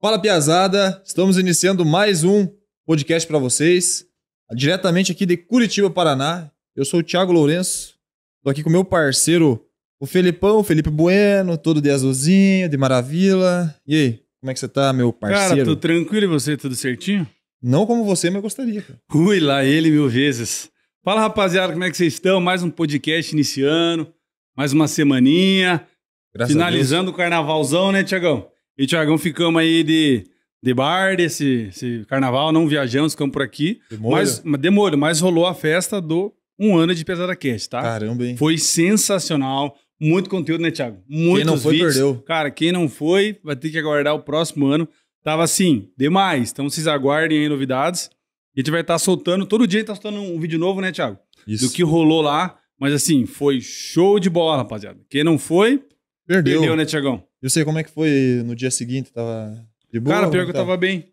Fala Piazada, estamos iniciando mais um podcast para vocês, diretamente aqui de Curitiba, Paraná. Eu sou o Thiago Lourenço, estou aqui com meu parceiro, o Felipão, Felipe Bueno, todo de azulzinho, de maravilha. E aí, como é que você tá, meu parceiro? Cara, tô tranquilo e você, tudo certinho? Não como você, mas gostaria. Cara. Ui, lá ele mil vezes. Fala rapaziada, como é que vocês estão? Mais um podcast iniciando, mais uma semaninha, Graças finalizando o carnavalzão, né, Tiagão? E Tiagão, ficamos aí de, de bar desse esse carnaval, não viajamos, ficamos por aqui. demora. Mas, demora, mas rolou a festa do um ano de Pesada Cast, tá? Caramba, hein? Foi sensacional. Muito conteúdo, né, Thiago? Muitos quem não foi, vídeos. perdeu. Cara, quem não foi, vai ter que aguardar o próximo ano. Tava assim, demais. Então vocês aguardem aí novidades. A gente vai estar tá soltando, todo dia a gente tá soltando um vídeo novo, né, Thiago? Isso. Do que rolou lá. Mas assim, foi show de bola, rapaziada. Quem não foi, perdeu, perdeu né, Tiagão? Eu sei como é que foi no dia seguinte, tava de boa? Cara, pior é que eu tava bem.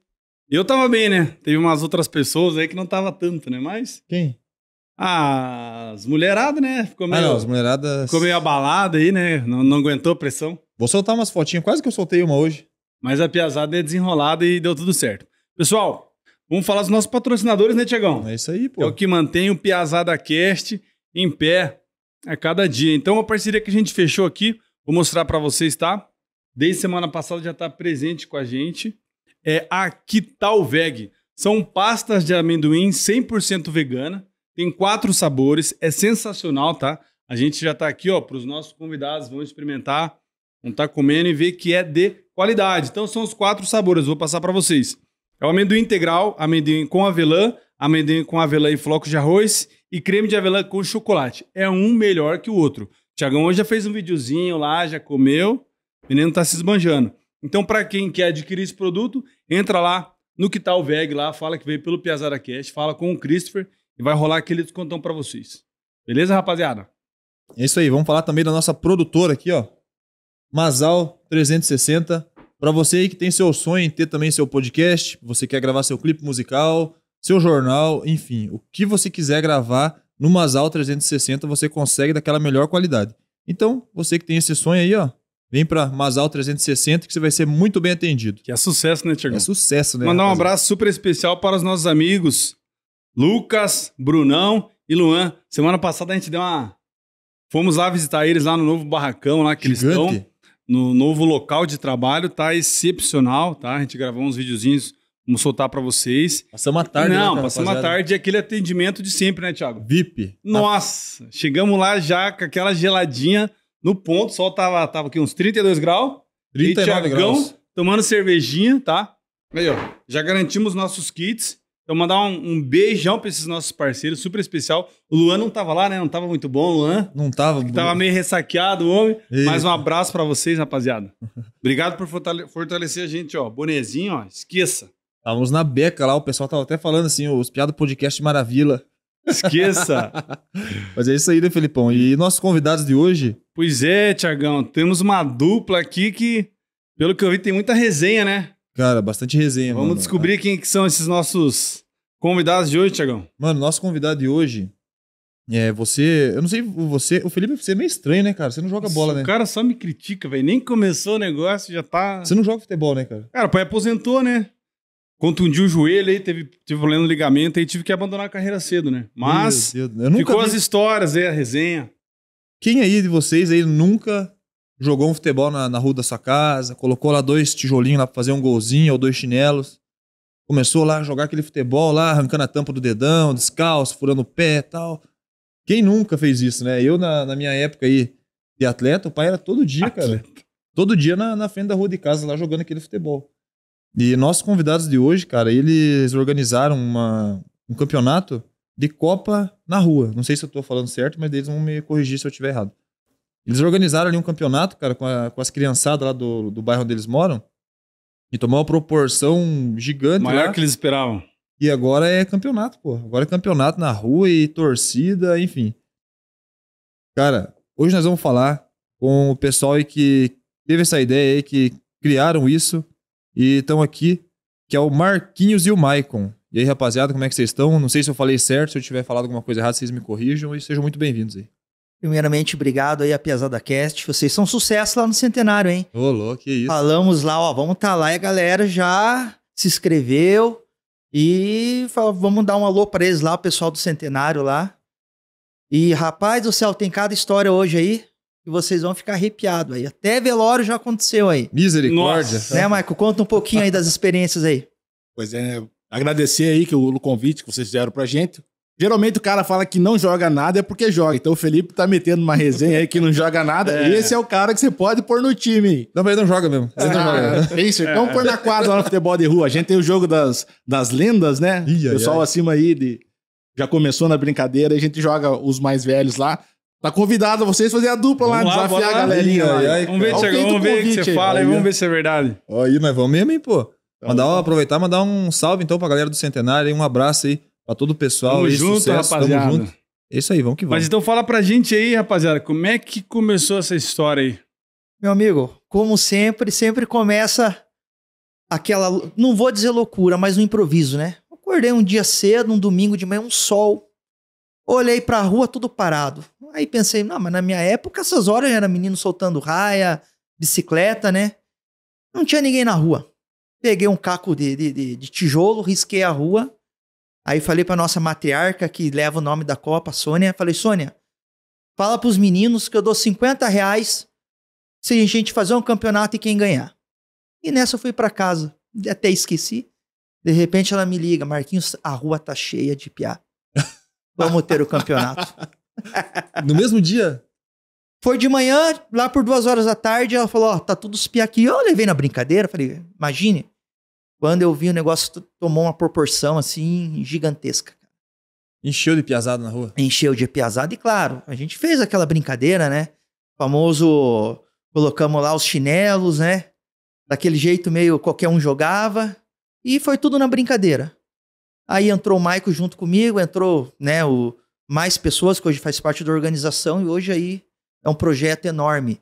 Eu tava bem, né? Teve umas outras pessoas aí que não tava tanto, né? Mas. Quem? As mulheradas, né? Ficou ah, meio, ah, não, as mulheradas. Ficou meio abalada aí, né? Não, não aguentou a pressão. Vou soltar umas fotinhas, quase que eu soltei uma hoje. Mas a piazada é desenrolada e deu tudo certo. Pessoal, vamos falar dos nossos patrocinadores, né, Tiagão? É isso aí, pô. É o que mantém o Piazada Cast em pé a cada dia. Então, a parceria que a gente fechou aqui, vou mostrar para vocês, tá? desde semana passada já está presente com a gente. É a Veg. São pastas de amendoim 100% vegana. Tem quatro sabores. É sensacional, tá? A gente já está aqui, ó, para os nossos convidados. Vão experimentar, vão estar tá comendo e ver que é de qualidade. Então são os quatro sabores. Vou passar para vocês. É o amendoim integral, amendoim com avelã, amendoim com avelã e flocos de arroz e creme de avelã com chocolate. É um melhor que o outro. Tiagão hoje já fez um videozinho lá, já comeu menino está se esbanjando. Então, para quem quer adquirir esse produto, entra lá no que tal tá VEG lá, fala que veio pelo Piazada Cash, fala com o Christopher e vai rolar aquele descontão para vocês. Beleza, rapaziada? É isso aí. Vamos falar também da nossa produtora aqui, ó. Masal 360. Para você aí que tem seu sonho em ter também seu podcast, você quer gravar seu clipe musical, seu jornal, enfim, o que você quiser gravar no Masal 360, você consegue daquela melhor qualidade. Então, você que tem esse sonho aí, ó, Vem para Masal 360 que você vai ser muito bem atendido. Que é sucesso, né, Tiagão? É sucesso, né? Mandar um abraço super especial para os nossos amigos Lucas, Brunão e Luan. Semana passada a gente deu uma. Fomos lá visitar eles lá no novo barracão, lá que Gigante. eles estão. No novo local de trabalho, tá excepcional, tá? A gente gravou uns videozinhos, vamos soltar para vocês. Passamos a tarde, né, Não, né, passamos a tarde e é aquele atendimento de sempre, né, Tiago? VIP. Nossa, chegamos lá já com aquela geladinha no ponto, o sol tava, tava aqui uns 32 graus. 39 e graus. tomando cervejinha, tá? Aí, ó, já garantimos nossos kits. Então, mandar um, um beijão para esses nossos parceiros, super especial. O Luan não tava lá, né? Não tava muito bom, Luan. Não tava. Que tava meio ressaqueado o homem. Eita. um abraço para vocês, rapaziada. Obrigado por fortalecer a gente, ó. Bonezinho, ó, esqueça. Estávamos na beca lá, o pessoal tava até falando assim, os piados podcast Maravilha. Esqueça. Mas é isso aí, né, Felipão? E nossos convidados de hoje? Pois é, Tiagão. Temos uma dupla aqui que, pelo que eu vi, tem muita resenha, né? Cara, bastante resenha. Vamos mano. descobrir quem que são esses nossos convidados de hoje, Tiagão. Mano, nosso convidado de hoje é você. Eu não sei, você. O Felipe, você é meio estranho, né, cara? Você não joga bola, né? O cara só me critica, velho. Nem começou o negócio, já tá. Você não joga futebol, né, cara? Cara, o pai aposentou, né? Contundi o joelho aí, teve, teve problema no ligamento aí, tive que abandonar a carreira cedo, né? Mas ficou vi... as histórias aí, é, a resenha. Quem aí de vocês aí nunca jogou um futebol na, na rua da sua casa, colocou lá dois tijolinhos lá pra fazer um golzinho ou dois chinelos? Começou lá a jogar aquele futebol lá, arrancando a tampa do dedão, descalço, furando o pé e tal. Quem nunca fez isso, né? Eu, na, na minha época aí de atleta, o pai era todo dia, atleta. cara. Todo dia na, na frente da rua de casa lá jogando aquele futebol. E nossos convidados de hoje, cara, eles organizaram uma, um campeonato de Copa na rua. Não sei se eu tô falando certo, mas eles vão me corrigir se eu estiver errado. Eles organizaram ali um campeonato, cara, com, a, com as criançadas lá do, do bairro onde eles moram. E tomou uma proporção gigante. Maior lá. que eles esperavam. E agora é campeonato, pô. Agora é campeonato na rua e torcida, enfim. Cara, hoje nós vamos falar com o pessoal aí que teve essa ideia aí, que criaram isso e estão aqui, que é o Marquinhos e o Maicon. E aí, rapaziada, como é que vocês estão? Não sei se eu falei certo, se eu tiver falado alguma coisa errada, vocês me corrijam e sejam muito bem-vindos aí. Primeiramente, obrigado aí a Piazada Cast. Vocês são sucesso lá no Centenário, hein? Ô, louco, que isso. Falamos lá, ó, vamos tá lá e a galera já se inscreveu e vamos dar um alô pra eles lá, o pessoal do Centenário lá. E, rapaz do céu, tem cada história hoje aí e vocês vão ficar arrepiados aí. Até velório já aconteceu aí. Misericórdia. Nossa. Né, Maico? Conta um pouquinho aí das experiências aí. Pois é, agradecer aí que o convite que vocês fizeram pra gente. Geralmente o cara fala que não joga nada é porque joga. Então o Felipe tá metendo uma resenha aí que não joga nada. É. Esse é o cara que você pode pôr no time. Não, mas ele não joga mesmo. Ele não ah, joga. É isso, então é. pôr na quadra lá no futebol de rua. A gente tem o jogo das, das lendas, né? Ia, Pessoal ia. acima aí de, já começou na brincadeira. A gente joga os mais velhos lá. Tá convidado a vocês fazer a dupla vamos lá, desafiar lá. a galerinha. Aí, aí, vamos ver, Thiago, vamos ver o que você aí. fala e vamos ver se é verdade. Aí, nós vamos mesmo, hein, pô. Mandar, um, aproveitar, mandar um salve então pra galera do Centenário e um abraço aí pra todo o pessoal. Tamo aí, junto, sucesso, rapaziada. Tamo junto. É isso aí, vamos que vamos. Mas então fala pra gente aí, rapaziada, como é que começou essa história aí? Meu amigo, como sempre, sempre começa aquela, não vou dizer loucura, mas um improviso, né? Acordei um dia cedo, um domingo de manhã, um sol, Olhei pra rua, tudo parado. Aí pensei, não, mas na minha época, essas horas era menino soltando raia, bicicleta, né? Não tinha ninguém na rua. Peguei um caco de, de, de, de tijolo, risquei a rua. Aí falei pra nossa matriarca, que leva o nome da Copa, Sônia. Falei, Sônia, fala pros meninos que eu dou 50 reais se a gente fazer um campeonato e quem ganhar. E nessa eu fui para casa. Até esqueci. De repente ela me liga, Marquinhos, a rua tá cheia de piá vamos ter o campeonato. no mesmo dia? Foi de manhã, lá por duas horas da tarde, ela falou: Ó, oh, tá tudo os aqui. Eu levei na brincadeira, falei: imagine. Quando eu vi, o negócio tomou uma proporção assim gigantesca. Encheu de piazada na rua? Encheu de piazada, e claro, a gente fez aquela brincadeira, né? O famoso. Colocamos lá os chinelos, né? Daquele jeito meio qualquer um jogava. E foi tudo na brincadeira. Aí entrou o Maico junto comigo, entrou né, o, mais pessoas que hoje faz parte da organização e hoje aí é um projeto enorme.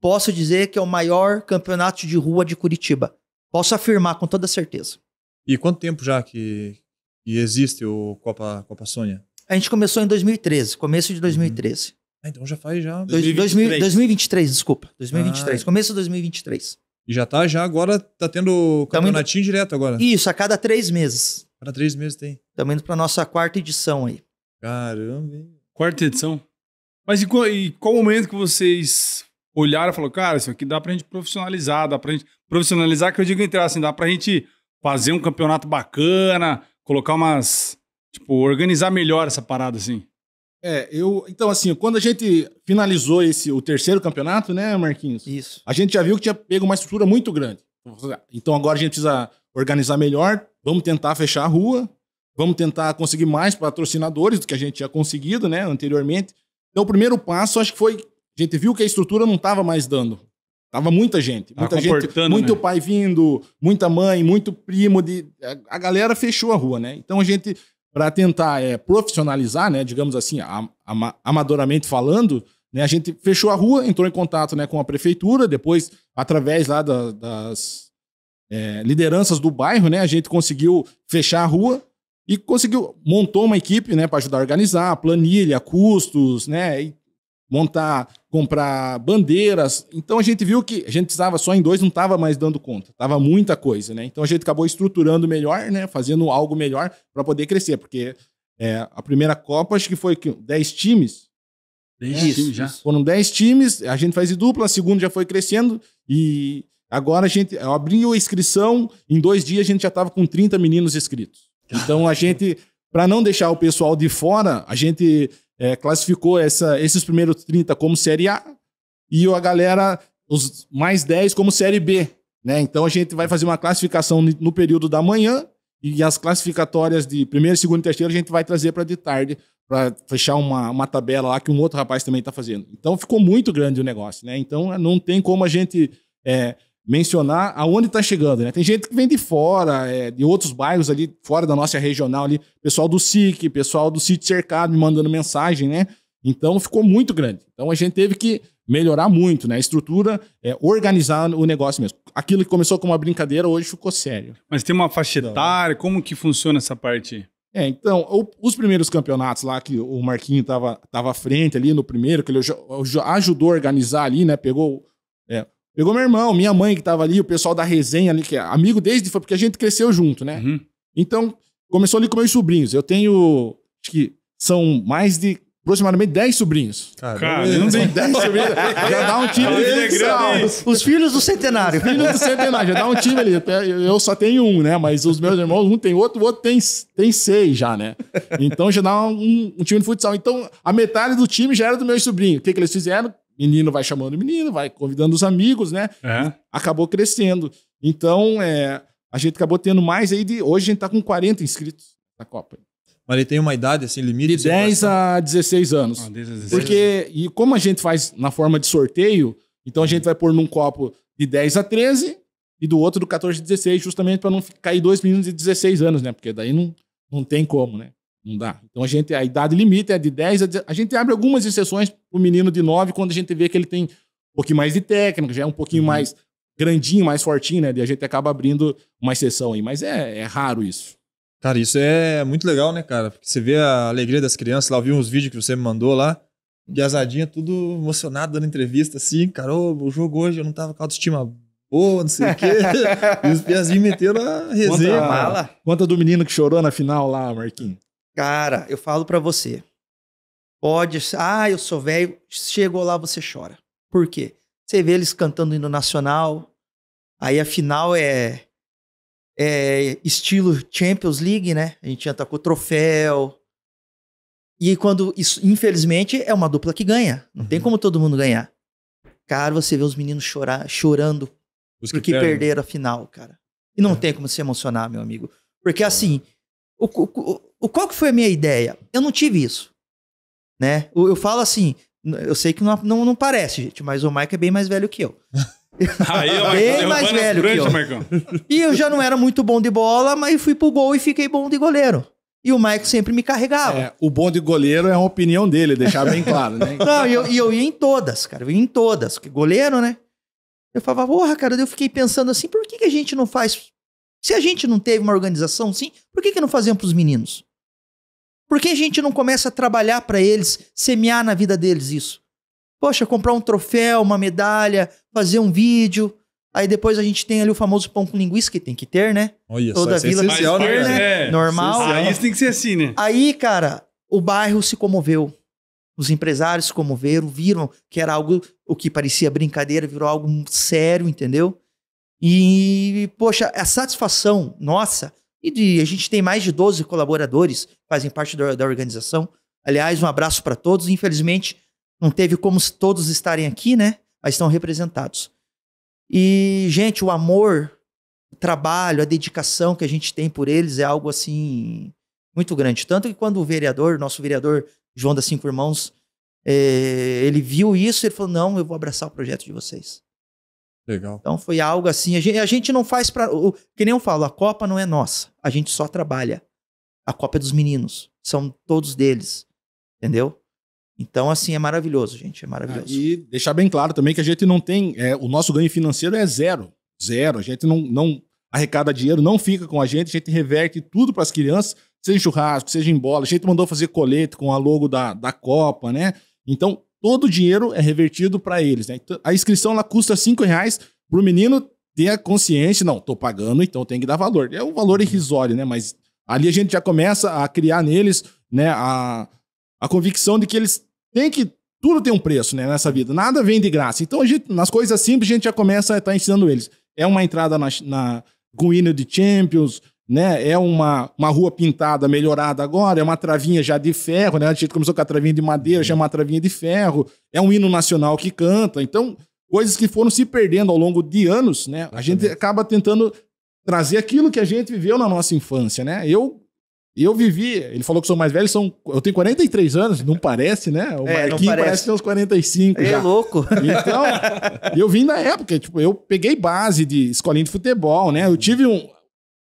Posso dizer que é o maior campeonato de rua de Curitiba. Posso afirmar com toda certeza. E quanto tempo já que, que existe o Copa, Copa Sônia? A gente começou em 2013, começo de 2013. Uhum. Ah, então já faz já. 2023, 2023 desculpa. 2023, ah, é. começo de 2023. E já tá, já agora tá tendo tá campeonatinho indo... direto agora. Isso, a cada três meses. Para três meses tem. Estamos indo para nossa quarta edição aí. Caramba, hein? Quarta edição? Mas e qual, e qual momento que vocês olharam e falaram, cara, isso aqui dá a gente profissionalizar, dá a gente profissionalizar, que eu digo entrar, assim, dá a gente fazer um campeonato bacana, colocar umas, tipo, organizar melhor essa parada, assim. É, eu, então assim, quando a gente finalizou esse, o terceiro campeonato, né, Marquinhos? Isso. A gente já viu que tinha pego uma estrutura muito grande. Então agora a gente precisa organizar melhor, vamos tentar fechar a rua, vamos tentar conseguir mais patrocinadores do que a gente tinha conseguido né, anteriormente. Então, o primeiro passo, acho que foi. A gente viu que a estrutura não estava mais dando. Tava muita gente. Muita tá gente. Muito né? pai vindo, muita mãe, muito primo. De, a galera fechou a rua, né? Então a gente, para tentar é, profissionalizar, né, digamos assim, amadoramente falando, né, a gente fechou a rua, entrou em contato né, com a prefeitura, depois, através lá da, das, é, lideranças do bairro, né? A gente conseguiu fechar a rua e conseguiu montou uma equipe, né, para ajudar a organizar, planilha, custos, né, e montar, comprar bandeiras. Então a gente viu que a gente estava só em dois, não estava mais dando conta, estava muita coisa, né? Então a gente acabou estruturando melhor, né, fazendo algo melhor para poder crescer, porque é, a primeira Copa acho que foi 10 times, 10 é, times já. Foram 10 times, a gente faz de dupla, a segunda já foi crescendo e Agora a gente abriu a inscrição, em dois dias a gente já estava com 30 meninos inscritos. Então a gente, para não deixar o pessoal de fora, a gente é, classificou essa, esses primeiros 30 como Série A e a galera, os mais 10 como Série B. Né? Então a gente vai fazer uma classificação no período da manhã e as classificatórias de primeiro, segundo e terceiro a gente vai trazer para de tarde para fechar uma, uma tabela lá que um outro rapaz também está fazendo. Então ficou muito grande o negócio. Né? Então não tem como a gente. É, mencionar aonde está chegando, né? Tem gente que vem de fora, é, de outros bairros ali, fora da nossa regional ali, pessoal do SIC, pessoal do sítio cercado me mandando mensagem, né? Então ficou muito grande. Então a gente teve que melhorar muito, né? A estrutura, é, organizar o negócio mesmo. Aquilo que começou como uma brincadeira, hoje ficou sério. Mas tem uma faixa então, etária, então, como que funciona essa parte? É, então, o, os primeiros campeonatos lá que o Marquinho estava tava à frente ali no primeiro, que ele ajudou a organizar ali, né? Pegou é, Pegou meu irmão, minha mãe que tava ali, o pessoal da resenha ali, que é amigo desde foi porque a gente cresceu junto, né? Uhum. Então, começou ali com meus sobrinhos. Eu tenho, acho que são mais de aproximadamente 10 sobrinhos. Cara, não tem 10 sobrinhos. Já dá um time ali. Os, os filhos do centenário. Os filhos do centenário, já dá um time ali. Eu só tenho um, né? Mas os meus irmãos, um tem outro, o outro tem, tem seis já, né? Então já dá um, um time de futsal. Então a metade do time já era do meu sobrinho. O que, que eles fizeram? menino vai chamando o menino, vai convidando os amigos, né? É. Acabou crescendo. Então, é, a gente acabou tendo mais aí de. Hoje a gente está com 40 inscritos na Copa. Mas ele tem uma idade, assim, limite? De 10 a 16 anos. Ah, 16. Porque, e como a gente faz na forma de sorteio, então a gente vai pôr num copo de 10 a 13 e do outro do 14 a 16, justamente para não cair dois meninos de 16 anos, né? Porque daí não, não tem como, né? Não dá. Então a gente, a idade limite é de 10 a 10. A gente abre algumas exceções para o menino de 9 quando a gente vê que ele tem um pouquinho mais de técnica, já é um pouquinho uhum. mais grandinho, mais fortinho, né? E a gente acaba abrindo uma exceção aí. Mas é, é raro isso. Cara, isso é muito legal, né, cara? Porque você vê a alegria das crianças lá, eu vi uns vídeos que você me mandou lá, de azadinha, tudo emocionado, dando entrevista, assim, cara, ô, o jogo hoje eu não tava com autoestima boa, não sei o quê. e os piazinhos meteram a resenha. Conta, mala. conta do menino que chorou na final lá, Marquinhos. Cara, eu falo para você. Pode. Ah, eu sou velho. Chegou lá, você chora. Por quê? Você vê eles cantando hino nacional. Aí a final é. É estilo Champions League, né? A gente entra com o troféu. E quando isso, infelizmente, é uma dupla que ganha. Não uhum. tem como todo mundo ganhar. Cara, você vê os meninos chorar, chorando os porque perderam a final, cara. E não é. tem como se emocionar, meu amigo. Porque é. assim, o, o, o qual que foi a minha ideia? Eu não tive isso, né? Eu, eu falo assim, eu sei que não, não, não, parece, gente, mas o Mike é bem mais velho que eu. Aí, ó, bem mais velho que eu. Marcão. E eu já não era muito bom de bola, mas fui pro gol e fiquei bom de goleiro. E o Mike sempre me carregava. É, o bom de goleiro é a opinião dele, deixar bem claro, né? não, e eu, eu ia em todas, cara. Eu ia em todas. Goleiro, né? Eu falava, porra, cara, eu fiquei pensando assim, por que, que a gente não faz. Se a gente não teve uma organização, sim, por que, que não faziam pros meninos? Por que a gente não começa a trabalhar para eles, semear na vida deles isso? Poxa, comprar um troféu, uma medalha, fazer um vídeo. Aí depois a gente tem ali o famoso pão com linguiça, que tem que ter, né? Olha, Toda só, é vila tem que ter, né? né? É, Normal. Aí isso tem que ser assim, né? Aí, cara, o bairro se comoveu. Os empresários se comoveram, viram que era algo, o que parecia brincadeira, virou algo sério, entendeu? E, poxa, a satisfação nossa e de, a gente tem mais de 12 colaboradores que fazem parte da, da organização. Aliás, um abraço para todos. Infelizmente, não teve como todos estarem aqui, né? Mas estão representados. E, gente, o amor, o trabalho, a dedicação que a gente tem por eles é algo assim muito grande. Tanto que quando o vereador, nosso vereador João das Cinco Irmãos, é, ele viu isso, ele falou: não, eu vou abraçar o projeto de vocês. Legal. Então foi algo assim. A gente, a gente não faz para. Que nem eu falo, a Copa não é nossa. A gente só trabalha. A Copa é dos meninos. São todos deles. Entendeu? Então, assim, é maravilhoso, gente. É maravilhoso. Ah, e deixar bem claro também que a gente não tem. É, o nosso ganho financeiro é zero. Zero. A gente não, não arrecada dinheiro, não fica com a gente, a gente reverte tudo para as crianças, seja em churrasco, seja em bola. A gente mandou fazer colete com a logo da, da Copa, né? Então, todo o dinheiro é revertido para eles. Né? Então, a inscrição lá custa cinco reais para o menino ter a consciência, não, estou pagando, então tem que dar valor. É um valor irrisório, né? Mas ali a gente já começa a criar neles né, a, a convicção de que eles têm que tudo tem um preço né, nessa vida, nada vem de graça. Então, a gente, nas coisas simples, a gente já começa a estar tá ensinando eles. É uma entrada na, na com hino de Champions, né? É uma, uma rua pintada, melhorada agora, é uma travinha já de ferro, né? A gente começou com a travinha de madeira, já é uma travinha de ferro, é um hino nacional que canta. Então, coisas que foram se perdendo ao longo de anos, né? A gente acaba tentando trazer aquilo que a gente viveu na nossa infância, né? Eu eu vivi, ele falou que sou mais velho, são, eu tenho 43 anos, não parece, né? O é, Marquinhos parece. parece ter uns 45 é já. É louco. Então, eu vim na época, tipo, eu peguei base de escolinha de futebol, né? Eu tive um,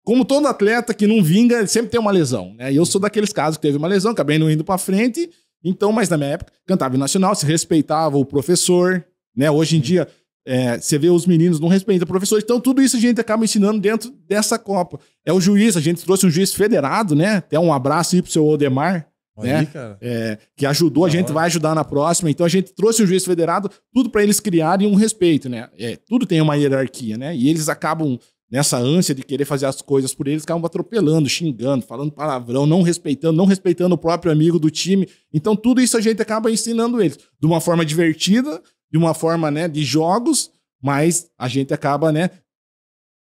como todo atleta que não vinga, sempre tem uma lesão, né? E eu sou daqueles casos que teve uma lesão, acabei não indo para frente. Então, mas na minha época, cantava em nacional, se respeitava o professor, né? Hoje em dia, é, você vê os meninos não respeitam o professor. Então, tudo isso a gente acaba ensinando dentro dessa Copa. É o juiz, a gente trouxe um juiz federado, né? Até um abraço aí pro seu Odemar, né? Aí, é, que ajudou, a gente vai ajudar na próxima. Então a gente trouxe o juiz federado, tudo para eles criarem um respeito, né? É, tudo tem uma hierarquia, né? E eles acabam nessa ânsia de querer fazer as coisas por eles, acabam atropelando, xingando, falando palavrão, não respeitando, não respeitando o próprio amigo do time. Então, tudo isso a gente acaba ensinando eles de uma forma divertida, de uma forma né, de jogos, mas a gente acaba né,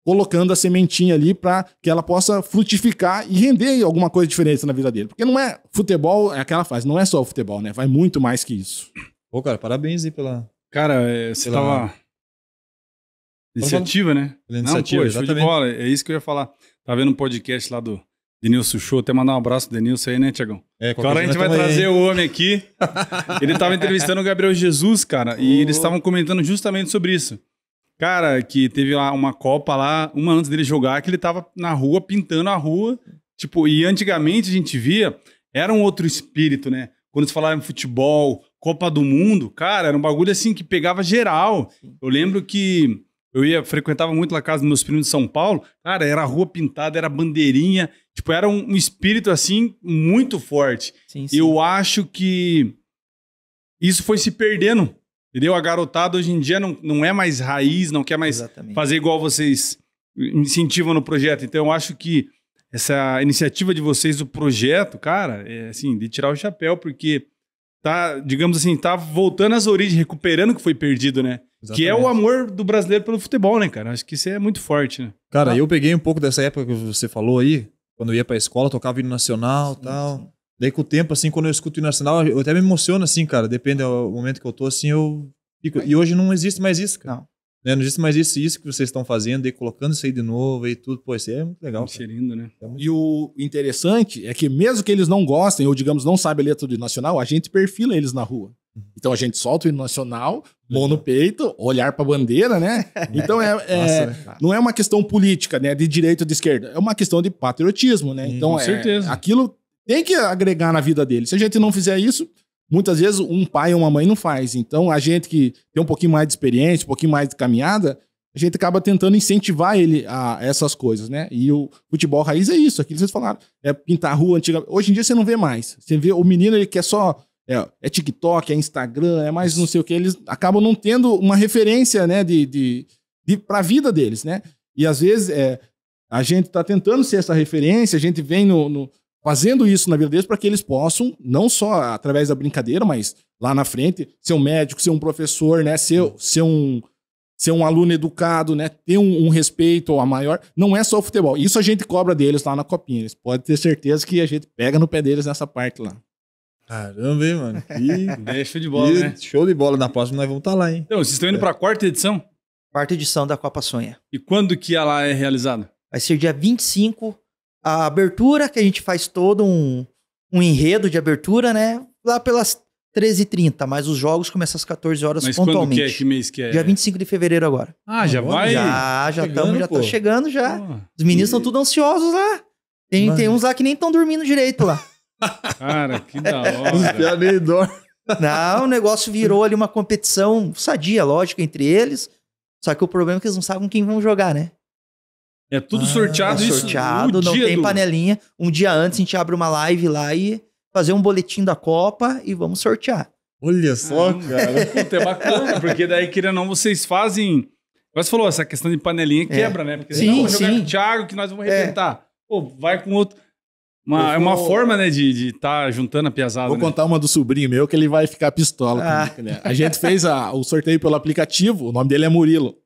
colocando a sementinha ali para que ela possa frutificar e render alguma coisa diferente na vida dele. Porque não é futebol, é aquela fase, não é só o futebol, né? Vai muito mais que isso. Pô, cara, parabéns aí pela. Cara, é, você pela... tava Iniciativa, né? Iniciativa, Não, pô, show de bola. É isso que eu ia falar. Tá vendo um podcast lá do Denilson Show? Até mandar um abraço pro Denilson aí, né, Tiagão? É, claro, a gente vai trazer aí. o homem aqui. ele tava entrevistando o Gabriel Jesus, cara, oh. e eles estavam comentando justamente sobre isso. Cara, que teve lá uma Copa lá, uma antes dele jogar, que ele tava na rua pintando a rua. Tipo, e antigamente a gente via, era um outro espírito, né? Quando se falava em futebol, Copa do Mundo, cara, era um bagulho assim que pegava geral. Eu lembro que eu ia, frequentava muito a casa dos meus primos de São Paulo. Cara, era rua pintada, era bandeirinha. Tipo, era um, um espírito, assim, muito forte. Sim, sim. Eu acho que isso foi se perdendo, entendeu? A garotada hoje em dia não, não é mais raiz, não quer mais Exatamente. fazer igual vocês incentivam no projeto. Então, eu acho que essa iniciativa de vocês, o projeto, cara, é assim, de tirar o chapéu, porque tá, digamos assim, tá voltando às origens, recuperando o que foi perdido, né? Exatamente. Que é o amor do brasileiro pelo futebol, né, cara? Acho que isso é muito forte, né? Cara, ah. eu peguei um pouco dessa época que você falou aí, quando eu ia pra escola, tocava hino nacional e tal. Sim. Daí com o tempo, assim, quando eu escuto hino nacional, eu até me emociono, assim, cara. Depende do é momento que eu tô, assim, eu fico. E hoje não existe mais isso, cara. Não. Né? Não existe mais isso, isso que vocês estão fazendo, e colocando isso aí de novo e tudo. Pô, isso é muito legal. Muito é lindo, né? É e o interessante é que, mesmo que eles não gostem, ou digamos, não saibam a letra do Nacional, a gente perfila eles na rua. Então a gente solta o hino nacional, mão no peito, olhar para a bandeira, né? Então é, é Nossa, não é uma questão política, né? De direita ou de esquerda, é uma questão de patriotismo, né? Hum, então é, certeza. aquilo tem que agregar na vida dele. Se a gente não fizer isso, muitas vezes um pai ou uma mãe não faz. Então a gente que tem um pouquinho mais de experiência, um pouquinho mais de caminhada, a gente acaba tentando incentivar ele a essas coisas, né? E o futebol raiz é isso, aquilo que vocês falaram. É pintar a rua antiga. Hoje em dia você não vê mais. Você vê o menino, ele quer só é, é, TikTok, é Instagram, é mais não sei o que, eles acabam não tendo uma referência, né, de, de, de para a vida deles, né? E às vezes é, a gente está tentando ser essa referência, a gente vem no, no fazendo isso na vida deles para que eles possam, não só através da brincadeira, mas lá na frente, ser um médico, ser um professor, né, ser, ser um ser um aluno educado, né? Ter um, um, respeito a maior. Não é só o futebol. Isso a gente cobra deles lá na copinha. Eles podem ter certeza que a gente pega no pé deles nessa parte lá. Caramba, hein, mano? Que... É, show de bola, que... né? Show de bola. Na próxima nós vamos estar tá lá, hein? Então, vocês estão indo para a quarta edição? Quarta edição da Copa Sonha. E quando que ela é realizada? Vai ser dia 25, a abertura, que a gente faz todo um, um enredo de abertura, né? Lá pelas 13h30, mas os jogos começam às 14 horas mas pontualmente. Quando que é? Que mês que é? Dia 25 de fevereiro agora. Ah, já vai? Já, já estamos, já estamos tá chegando já. Pô. Os meninos estão e... tudo ansiosos lá. Tem, tem uns lá que nem estão dormindo direito lá. Cara, que da hora. Os pianidor. Não, o negócio virou ali uma competição sadia, lógico, entre eles. Só que o problema é que eles não sabem quem vão jogar, né? É tudo ah, sorteado, é sorteado, isso. Sorteado, não tem do... panelinha. Um dia antes a gente abre uma live lá e fazer um boletim da Copa e vamos sortear. Olha só, ah, cara. Puta, é bacana, porque daí, querendo ou não, vocês fazem. Você falou, essa questão de panelinha é. quebra, é. né? Porque sim, sim. jogar com o Thiago, que nós vamos arrebentar. É. Pô, vai com outro. É uma, vou... uma forma, né, de estar tá juntando a piazada. Vou né? contar uma do sobrinho meu que ele vai ficar pistola. Ah. né? A gente fez a, o sorteio pelo aplicativo, o nome dele é Murilo.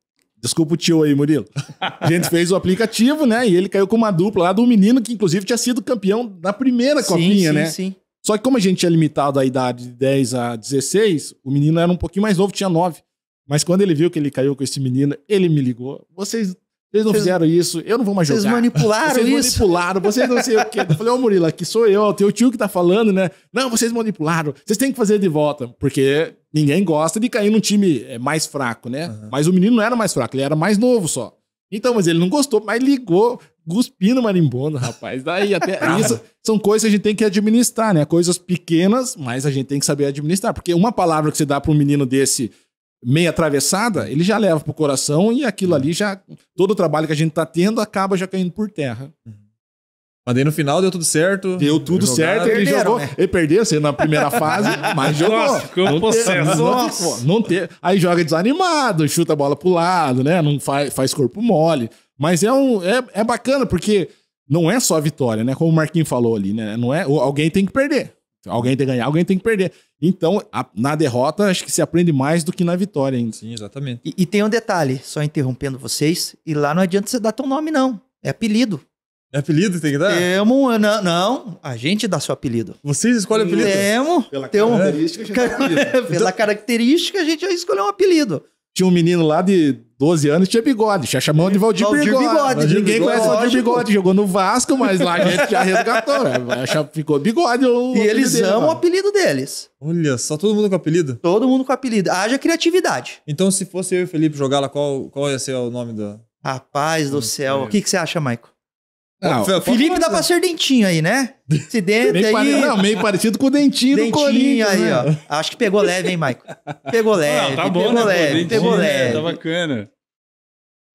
Desculpa o tio aí, Murilo. A gente fez o aplicativo, né? E ele caiu com uma dupla lá do menino que, inclusive, tinha sido campeão na primeira sim, copinha, sim, né? Sim. Só que, como a gente tinha limitado a idade de 10 a 16, o menino era um pouquinho mais novo, tinha 9. Mas quando ele viu que ele caiu com esse menino, ele me ligou. Vocês vocês não vocês... fizeram isso, eu não vou mais jogar. Vocês manipularam vocês isso? Vocês manipularam, vocês não sei o quê. Eu falei, ô oh, Murilo, aqui sou eu, teu tio que tá falando, né? Não, vocês manipularam, vocês têm que fazer de volta. Porque ninguém gosta de cair num time é, mais fraco, né? Uhum. Mas o menino não era mais fraco, ele era mais novo só. Então, mas ele não gostou, mas ligou, cuspindo marimbondo, rapaz. Daí até isso são coisas que a gente tem que administrar, né? Coisas pequenas, mas a gente tem que saber administrar. Porque uma palavra que você dá para um menino desse meia atravessada, ele já leva pro coração e aquilo ali já. Todo o trabalho que a gente tá tendo acaba já caindo por terra. Mas daí no final deu tudo certo. Deu tudo certo, ele perderam, jogou. Né? Ele perdeu assim, na primeira fase, mas jogou. Nossa, ficou não processo. Nossa. Não ter. Aí joga desanimado, chuta a bola pro lado, né? Não faz, faz corpo mole. Mas é, um, é, é bacana, porque não é só a vitória, né? Como o Marquinhos falou ali, né? Não é, alguém tem que perder. Alguém tem que ganhar, alguém tem que perder. Então, a, na derrota, acho que se aprende mais do que na vitória ainda. Sim, exatamente. E, e, tem um detalhe, só interrompendo vocês, e lá não adianta você dar teu nome, não. É apelido. É apelido que tem que dar? Temos, não, não, a gente dá seu apelido. Vocês escolhem apelido? Temos. Pela, característica, a gente Pela característica, a gente escolheu um apelido tinha um menino lá de 12 anos, tinha bigode, já chamou de Valdir, Valdir bigode. bigode. Ninguém bigode, conhece Valdir Bigode, jogou no Vasco, mas lá a gente já resgatou, né? ficou Bigode. O e eles amam o apelido deles. Olha só, todo mundo com apelido? Todo mundo com apelido. Haja criatividade. Então, se fosse eu e o Felipe jogar lá, qual, qual ia ser o nome da... Rapaz do céu. O que, que você acha, Maico? Não, Felipe dá pra ser dentinho aí, né? Se dentro meio aí. Pare... Não, meio parecido com o dentinho, dentinho do Corinthians. aí, né? ó. Acho que pegou leve, hein, Maicon? Pegou ah, leve. Não, tá bom, pegou né, leve, dentinho, pegou né? leve. Tá bacana.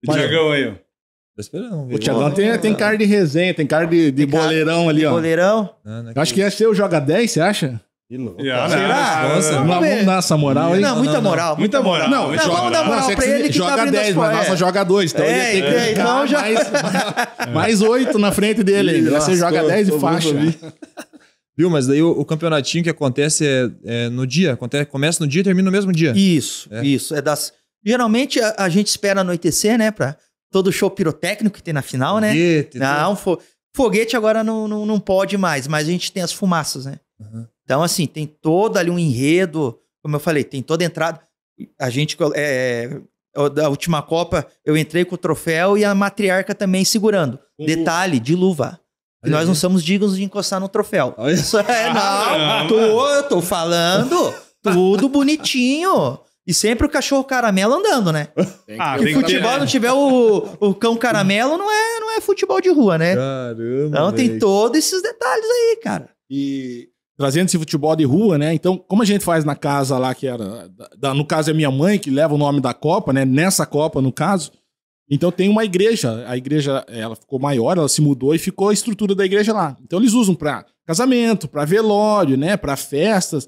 Tiagão aí, ó. Tô esperando. O Tiagão tem, tem cara de resenha, tem cara de, de boleirão ali, ó. Boleirão? Acho que ia ser o Joga 10, você acha? Que louco. Será? Nossa, não, vamos dar essa moral aí? Não, muita não, não, moral. Muita moral. Não, não vamos dar moral pra ele que joga tá 10, mas nossa, joga 2. Então é, ele tem que então já... mais, mais 8 na frente dele ainda. Você joga 10 e faixa. Viu? Mas daí o, o, campeonatinho que acontece é, é, no dia. Acontece, começa no dia e termina no mesmo dia. Isso, é. isso. É das... Geralmente a, a, gente espera anoitecer, né? Pra todo show pirotécnico que tem na final, né? foguete, né? Não, fo... foguete agora não, não, não pode mais, mas a gente tem as fumaças, né? Uhum. Então, assim, tem todo ali um enredo, como eu falei, tem toda a entrada. A gente, é, é da última Copa, eu entrei com o troféu e a matriarca também segurando. Uhum. Detalhe, de luva. E nós não somos dignos de encostar no troféu. Olha. Isso é, ah, não, tô, tô falando, tudo bonitinho. E sempre o cachorro caramelo andando, né? Ah, o futebol ter. não tiver o, o cão caramelo, não é, não é futebol de rua, né? Caramba. Então véio. tem todos esses detalhes aí, cara. E trazendo esse futebol de rua, né? Então, como a gente faz na casa lá, que era. Da, no caso, é minha mãe que leva o nome da Copa, né? Nessa Copa, no caso. Então tem uma igreja, a igreja ela ficou maior, ela se mudou e ficou a estrutura da igreja lá. Então eles usam para casamento, para velório, né, para festas.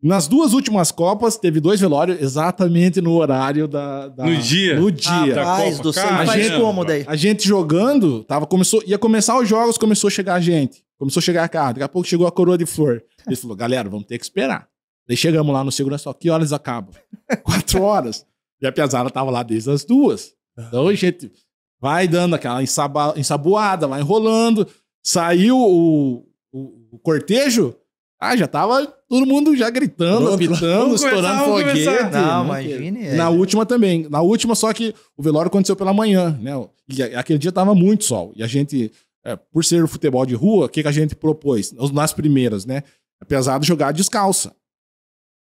Nas duas últimas Copas teve dois velórios exatamente no horário da, da no dia, no dia. Ah, Rapaz, do céu, a gente, como daí? A gente jogando, tava começou, ia começar os jogos, começou a chegar a gente. Começou a chegar a carro, daqui a pouco chegou a coroa de flor. Ele falou, galera, vamos ter que esperar. Daí chegamos lá no segurança, só que horas acaba? Quatro horas. E a Piazada tava lá desde as duas. Então, a gente, vai dando aquela ensaboada, vai enrolando. Saiu o, o, o cortejo, ah, já tava todo mundo já gritando, Pronto, estourando foguete. Não, imagine. É. Na última também. Na última, só que o velório aconteceu pela manhã, né? E aquele dia tava muito sol. E a gente é, por ser o futebol de rua, o que, que a gente propôs? Nas primeiras, né? Apesar de jogar descalça.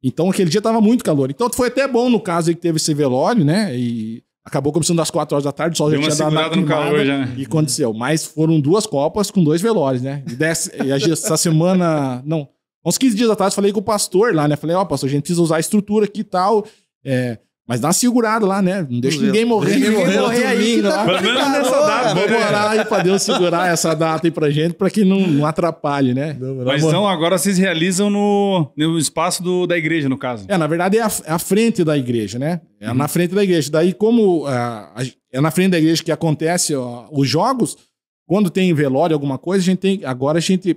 Então, aquele dia tava muito calor. Então, foi até bom no caso aí que teve esse velório, né? E acabou começando das 4 horas da tarde, só já tinha dado no calor já. Né? e aconteceu. Mas foram duas Copas com dois velórios, né? E, dessa, e essa semana, não, uns 15 dias atrás, falei com o pastor lá, né? Falei, ó, oh, pastor, a gente precisa usar a estrutura aqui e tal. É, mas dá uma segurada lá, né? Não deixa ninguém morrer. Ninguém morrer, morrer aí. Tá né? Vamos né? orar aí pra Deus segurar essa data aí pra gente, pra que não, não atrapalhe, né? Mas então agora vocês realizam no, no espaço do, da igreja, no caso. É, na verdade é a, é a frente da igreja, né? É uhum. na frente da igreja. Daí como ah, é na frente da igreja que acontece ó, os jogos, quando tem velório, alguma coisa, a gente tem... Agora a gente,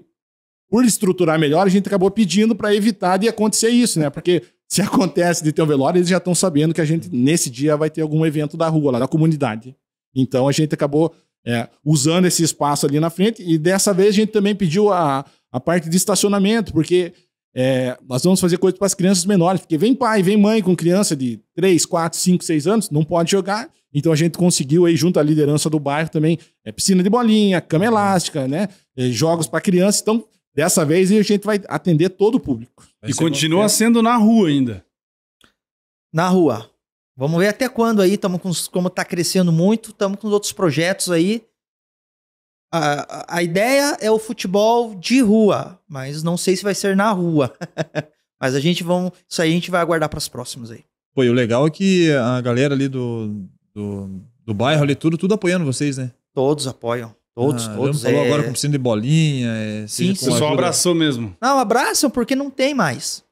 por estruturar melhor, a gente acabou pedindo para evitar de acontecer isso, né? Porque se acontece de ter um velório, eles já estão sabendo que a gente, nesse dia, vai ter algum evento da rua, lá da comunidade. Então a gente acabou é, usando esse espaço ali na frente. E dessa vez a gente também pediu a, a parte de estacionamento, porque é, nós vamos fazer coisa para as crianças menores, porque vem pai, vem mãe com criança de 3, 4, 5, 6 anos, não pode jogar. Então a gente conseguiu aí, junto à liderança do bairro também, é, piscina de bolinha, cama elástica, né? É, jogos para crianças. Então Dessa vez a gente vai atender todo o público. Vai e continua sendo na rua ainda. Na rua. Vamos ver até quando aí, tamo com, como está crescendo muito, estamos com outros projetos aí. A, a ideia é o futebol de rua, mas não sei se vai ser na rua. mas a gente vamos, isso aí a gente vai aguardar para os próximos aí. Pô, e o legal é que a galera ali do, do, do bairro ali, tudo, tudo apoiando vocês, né? Todos apoiam. Todos, ah, todos. Falou é... agora com piscina de bolinha. É, sim, sim. O pessoal abraçou mesmo. Não, abraçam porque não tem mais.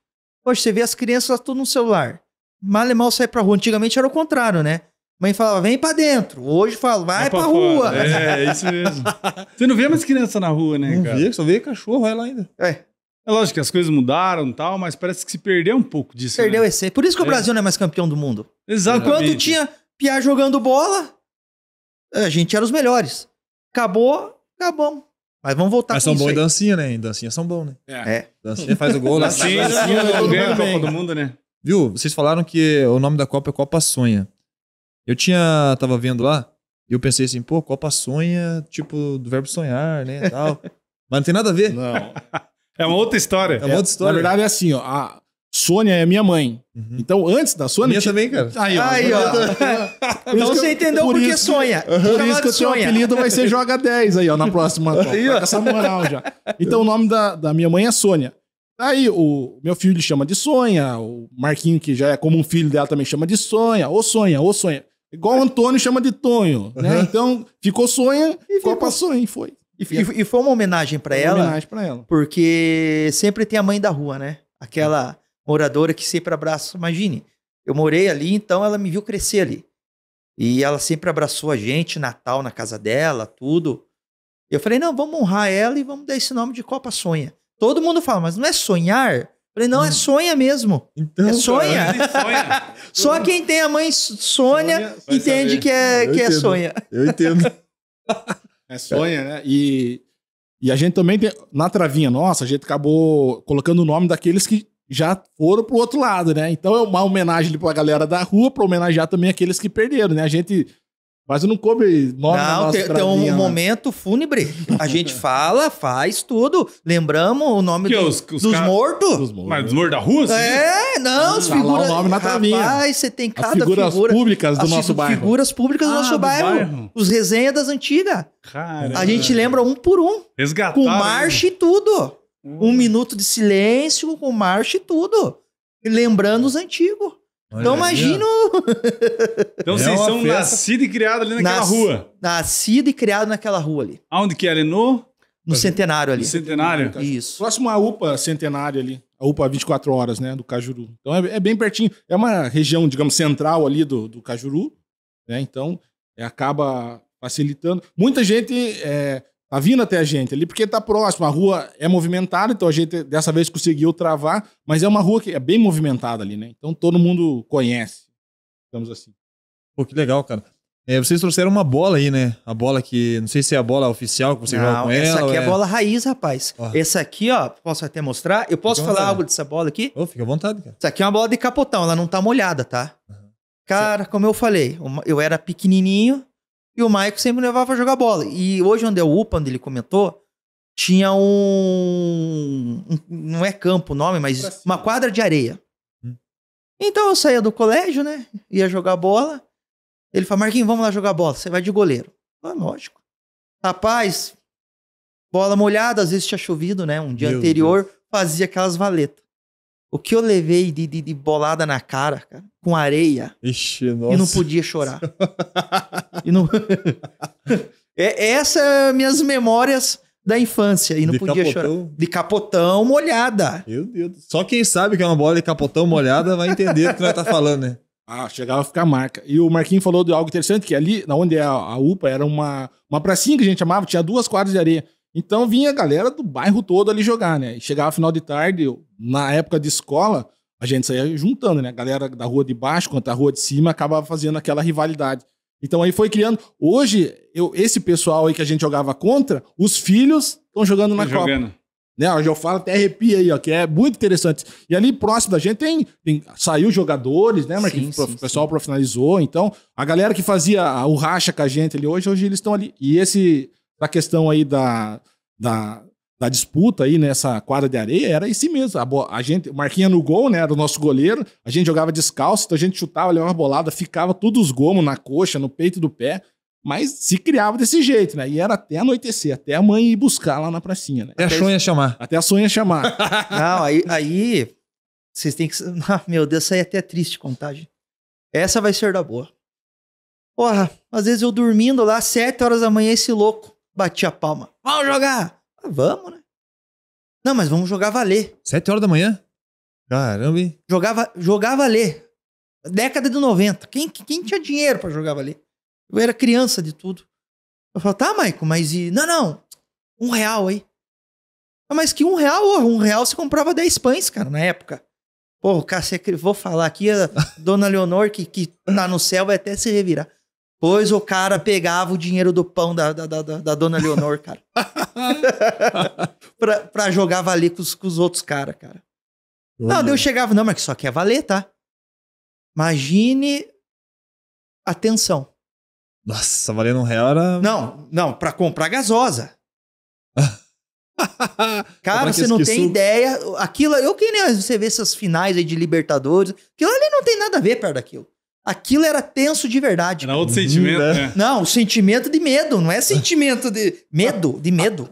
Poxa, você vê as crianças tá tudo no celular. Mal e mal sai pra rua. Antigamente era o contrário, né? Mãe falava, vem pra dentro. Hoje fala, vai, vai pra, pra rua. É, é, isso mesmo. Você não vê mais criança na rua, né, não cara? vê, só vê cachorro, ela ainda. É. É lógico que as coisas mudaram e tal, mas parece que se perdeu um pouco disso. Né? Perdeu né? esse. Por isso que o é. Brasil não é mais campeão do mundo. exatamente Enquanto tinha Piá jogando bola, a gente era os melhores. Acabou, acabou. Mas vamos voltar Mas são bons em dancinha, né? Em dancinha são bons, né? É. é. Dancinha faz o gol. dancinha, dancinha, dancinha né? ganha a Copa do Mundo, né? Viu? Vocês falaram que o nome da Copa é Copa Sonha. Eu tinha... Tava vendo lá e eu pensei assim, pô, Copa Sonha, tipo, do verbo sonhar, né? Tal. Mas não tem nada a ver. Não. É uma outra história. É uma outra história. Na verdade é assim, ó. A, Sônia é minha mãe. Uhum. Então, antes da Sônia. Minha tinha... também, cara. Aí, ó. Aí, ó. então você entendeu por porque sonha. Por isso que, por isso que o seu apelido vai ser Joga 10 aí, ó, na próxima. aí, ó. Essa moral já. Então, o nome da, da minha mãe é Sônia. Aí, o meu filho chama de Sonha, o Marquinho, que já é como um filho dela, também chama de Sonha, ô Sonha, ô Sonha. Igual o Antônio chama de Tonho, uhum. né? Então, ficou Sonha, e ficou pra Sonha, foi. E, e, e foi uma homenagem para ela. Homenagem para ela. Porque sempre tem a mãe da rua, né? Aquela moradora que sempre abraça. Imagine, eu morei ali, então ela me viu crescer ali. E ela sempre abraçou a gente, Natal na casa dela, tudo. Eu falei, não, vamos honrar ela e vamos dar esse nome de Copa Sonha. Todo mundo fala, mas não é sonhar? Eu falei, não, é hum. é sonha mesmo. Então, é sonha. sonha. Só quem tem a mãe Sônia, sonha, entende saber. que é, que é sonha. Eu entendo. é sonha, né? E, e a gente também tem, na travinha nossa, a gente acabou colocando o nome daqueles que já foram pro outro lado, né? Então é uma homenagem pra galera da rua, pra homenagear também aqueles que perderam, né? A gente mas não coube nome Não, tem, tem, um né? momento fúnebre. A gente fala, faz tudo. Lembramos o nome do, os, os dos, mortos. dos mortos. Mas dos mortos da rua? Sim. É, não, ah, figuras... Tá o nome na traminha Rapaz, você tem cada as figuras figura, públicas do nosso bairro. figuras públicas do ah, nosso do bairro. bairro. Os resenhas das antigas. Caramba. A gente lembra um por um. Resgatar. Com marcha né? e tudo. Um uhum. minuto de silêncio com marcha e tudo. Lembrando os antigos. então imagino. então é vocês são nascidos e criados ali naquela Nas... rua. Nascido e criado naquela rua ali. Aonde que era? É no? No centenário ali. No centenário? Tá. Isso. Próximo à UPA centenário ali. A UPA 24 horas, né? Do Cajuru. Então é, é bem pertinho. É uma região, digamos, central ali do, do Cajuru. Né? Então é, acaba facilitando. Muita gente é, tá vindo até a gente ali, porque tá próximo, a rua é movimentada, então a gente dessa vez conseguiu travar, mas é uma rua que é bem movimentada ali, né? Então todo mundo conhece, digamos assim. Pô, que legal, cara. É, vocês trouxeram uma bola aí, né? A bola que. Não sei se é a bola oficial que você não, joga com essa ela. Essa aqui é, é a bola raiz, rapaz. Ó. Essa aqui, ó, posso até mostrar. Eu posso falar algo dessa bola aqui? Ô, fica à vontade, cara. Essa aqui é uma bola de capotão, ela não tá molhada, tá? Uhum. Cara, como eu falei, eu era pequenininho, e o Maicon sempre levava pra jogar bola. E hoje, onde é o UPA, onde ele comentou, tinha um, não é campo o nome, mas uma quadra de areia. Hum. Então eu saía do colégio, né? Ia jogar bola. Ele falou: Marquinhos, vamos lá jogar bola. Você vai de goleiro. Ah, lógico. Rapaz, bola molhada, às vezes tinha chovido, né? Um dia Meu anterior, Deus. fazia aquelas valetas. O que eu levei de, de, de bolada na cara, cara, com areia. Ixi, nossa. E não podia chorar. e não... é, essa é minhas memórias da infância e não de podia capotão. chorar. De capotão molhada. Meu Deus. Só quem sabe que é uma bola de capotão molhada vai entender o que nós tá falando, né? Ah, chegava a ficar marca. E o Marquinhos falou de algo interessante, que ali, onde é a UPA, era uma, uma pracinha que a gente chamava, tinha duas quadras de areia. Então vinha a galera do bairro todo ali jogar, né? E chegava final de tarde, na época de escola, a gente saía juntando, né? A galera da rua de baixo contra a rua de cima acabava fazendo aquela rivalidade. Então aí foi criando. Hoje, eu, esse pessoal aí que a gente jogava contra, os filhos estão jogando na tá Copa. jogando. Copa. Né? Hoje eu falo até arrepia aí, ó, que é muito interessante. E ali próximo da gente tem, tem saiu jogadores, né, Marquinhos? o pessoal sim. profissionalizou. Então, a galera que fazia o racha com a gente ali hoje, hoje eles estão ali. E esse da questão aí da, da, da disputa aí nessa né, quadra de areia era esse mesmo. A, a gente, Marquinha no gol, né? Era o nosso goleiro. A gente jogava descalço, então a gente chutava ali uma bolada, ficava todos os gomos na coxa, no peito do pé. Mas se criava desse jeito, né? E era até anoitecer, até a mãe ir buscar lá na pracinha, né? Até, até a Sonha chamar. Até a Sonha chamar. Não, aí, aí vocês têm que. Ah, meu Deus, isso aí é até triste contagem. Essa vai ser da boa. Porra, às vezes eu dormindo lá, sete horas da manhã, esse louco batia a palma. Vamos jogar! Ah, vamos, né? Não, mas vamos jogar valer. Sete horas da manhã? Caramba, hein? Jogava, jogava valer. Década de 90. Quem, quem tinha dinheiro para jogar valer? Eu era criança de tudo. Eu falo, tá, Maico, mas e. Não, não. Um real aí. Ah, mas que um real, um real você comprava dez pães, cara, na época. Pô, cara, você, vou falar aqui, a dona Leonor, que, que tá no céu, vai até se revirar. Pois o cara pegava o dinheiro do pão da, da, da, da dona Leonor, cara. pra, pra jogar valer com os, com os outros caras, cara. Não, eu chegava, não, mas que só quer valer, tá? Imagine a tensão. Nossa, valendo um real era. Não, não, pra comprar gasosa. Cara, você não tem suco? ideia. Aquilo, eu que nem você vê essas finais aí de Libertadores. Aquilo ali não tem nada a ver perto daquilo. Aquilo era tenso de verdade. Era outro sentimento, uhum, né? É. Não, sentimento de medo, não é, é sentimento de medo, de medo.